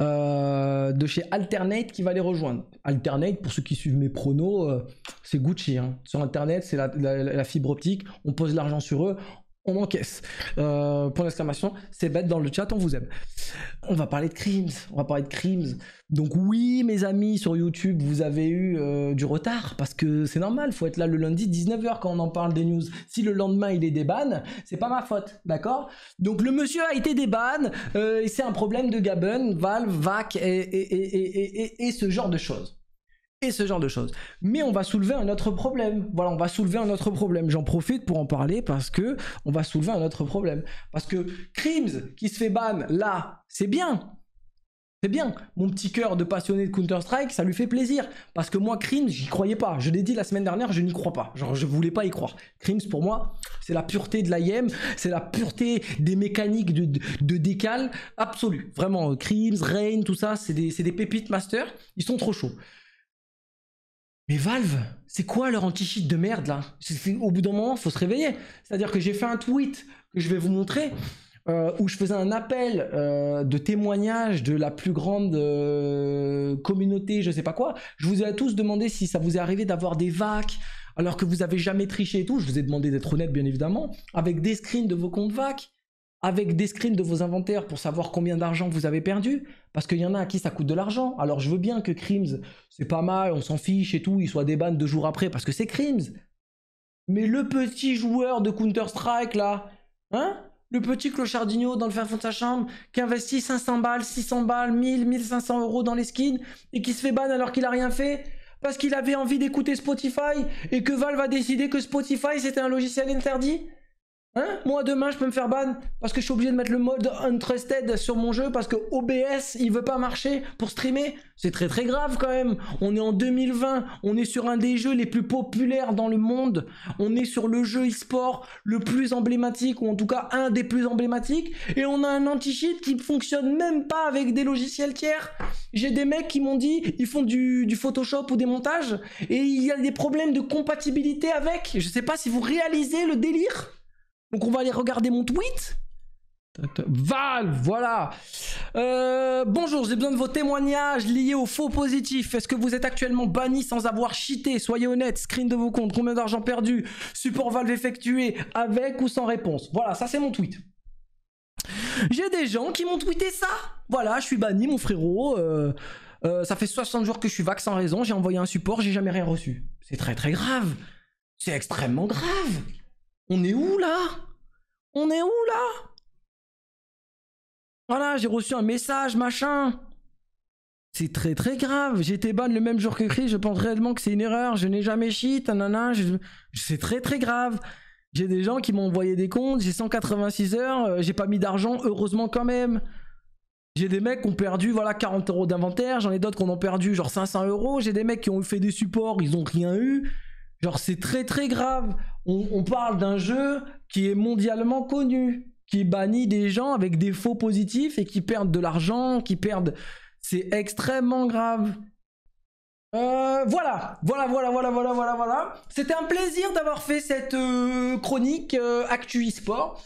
Speaker 1: euh, de chez Alternate qui va les rejoindre. Alternate, pour ceux qui suivent mes pronos, c'est Gucci. Hein. Sur Internet, c'est la, la, fibre optique. On pose l'argent sur eux on encaisse. Euh, point d'exclamation, c'est bête dans le chat, on vous aime. On va parler de crimes, on va parler de crimes. Donc oui, mes amis, sur YouTube, vous avez eu euh, du retard, parce que c'est normal, il faut être là le lundi 19h quand on en parle des news. Si le lendemain il est bannes, c'est pas ma faute, d'accord Donc le monsieur a été des bannes, euh, et c'est un problème de Gabon, Valve, VAC, et ce genre de choses et ce genre de choses. Mais on va soulever un autre problème. Voilà, on va soulever un autre problème. J'en profite pour en parler parce que on va soulever un autre problème. Parce que Crims qui se fait ban là, c'est bien. C'est bien. Mon petit cœur de passionné de Counter-Strike, ça lui fait plaisir. Parce que moi, Crims, j'y croyais pas. Je l'ai dit la semaine dernière, je n'y crois pas. Genre, je voulais pas y croire. Crims, pour moi, c'est la pureté de l'IM, c'est la pureté des mécaniques de, décal absolue. Vraiment, Crims, Rain, tout ça, c'est des, des pépites master. Ils sont trop chauds. Mais Valve, c'est quoi leur anti-cheat de merde là Au bout d'un moment, faut se réveiller. C'est-à-dire que j'ai fait un tweet que je vais vous montrer euh, où je faisais un appel euh, de témoignage de la plus grande euh, communauté, je ne sais pas quoi. Je vous ai tous demandé si ça vous est arrivé d'avoir des vagues alors que vous avez jamais triché et tout. Je vous ai demandé d'être honnête, bien évidemment, avec des screens de vos comptes vagues avec des screens de vos inventaires pour savoir combien d'argent vous avez perdu, parce qu'il y en a à qui ça coûte de l'argent. Alors je veux bien que Crims, c'est pas mal, on s'en fiche et tout, il soit débanne deux jours après parce que c'est Crims. Mais le petit joueur de Counter-Strike là, hein Le petit clochardinho dans le fin fond de sa chambre qui investit 500 balles, 600 balles, 1000, 1500 euros dans les skins et qui se fait ban alors qu'il a rien fait parce qu'il avait envie d'écouter Spotify et que Valve a décidé que Spotify c'était un logiciel interdit Hein Moi demain je peux me faire ban parce que je suis obligé de mettre le mode untrusted sur mon jeu parce que OBS il veut pas marcher pour streamer. C'est très très grave quand même. On est en 2020, on est sur un des jeux les plus populaires dans le monde. On est sur le jeu e-sport le plus emblématique ou en tout cas un des plus emblématiques et on a un anti-cheat qui fonctionne même pas avec des logiciels tiers. J'ai des mecs qui m'ont dit ils font du, du Photoshop ou des montages et il y a des problèmes de compatibilité avec. Je sais pas si vous réalisez le délire. Donc on va aller regarder mon tweet Valve, voilà. Euh, bonjour, j'ai besoin de vos témoignages liés aux faux positifs. Est-ce que vous êtes actuellement banni sans avoir cheaté Soyez honnête, screen de vos comptes, combien d'argent perdu, support Valve effectué, avec ou sans réponse. Voilà, ça c'est mon tweet. J'ai des gens qui m'ont tweeté ça. Voilà, je suis banni, mon frérot. Euh, euh, ça fait 60 jours que je suis vague sans raison, j'ai envoyé un support, j'ai jamais rien reçu. C'est très très grave. C'est extrêmement grave. On est où là On est où là Voilà, j'ai reçu un message, machin. C'est très très grave. J'étais ban le même jour que Chris. Je pense réellement que c'est une erreur. Je n'ai jamais cheat. C'est très très grave. J'ai des gens qui m'ont envoyé des comptes. J'ai 186 heures. Euh, j'ai pas mis d'argent. Heureusement quand même. J'ai des mecs qui ont perdu voilà 40 euros d'inventaire. J'en ai d'autres qui ont perdu genre 500 euros. J'ai des mecs qui ont fait des supports. Ils ont rien eu. Genre c'est très très grave. On, parle d'un jeu qui est mondialement connu, qui bannit des gens avec des faux positifs et qui perdent de l'argent, qui perdent... C'est extrêmement grave. Euh, voilà, voilà, voilà, voilà, voilà, voilà, voilà. C'était un plaisir d'avoir fait cette euh, chronique euh, Actu eSport.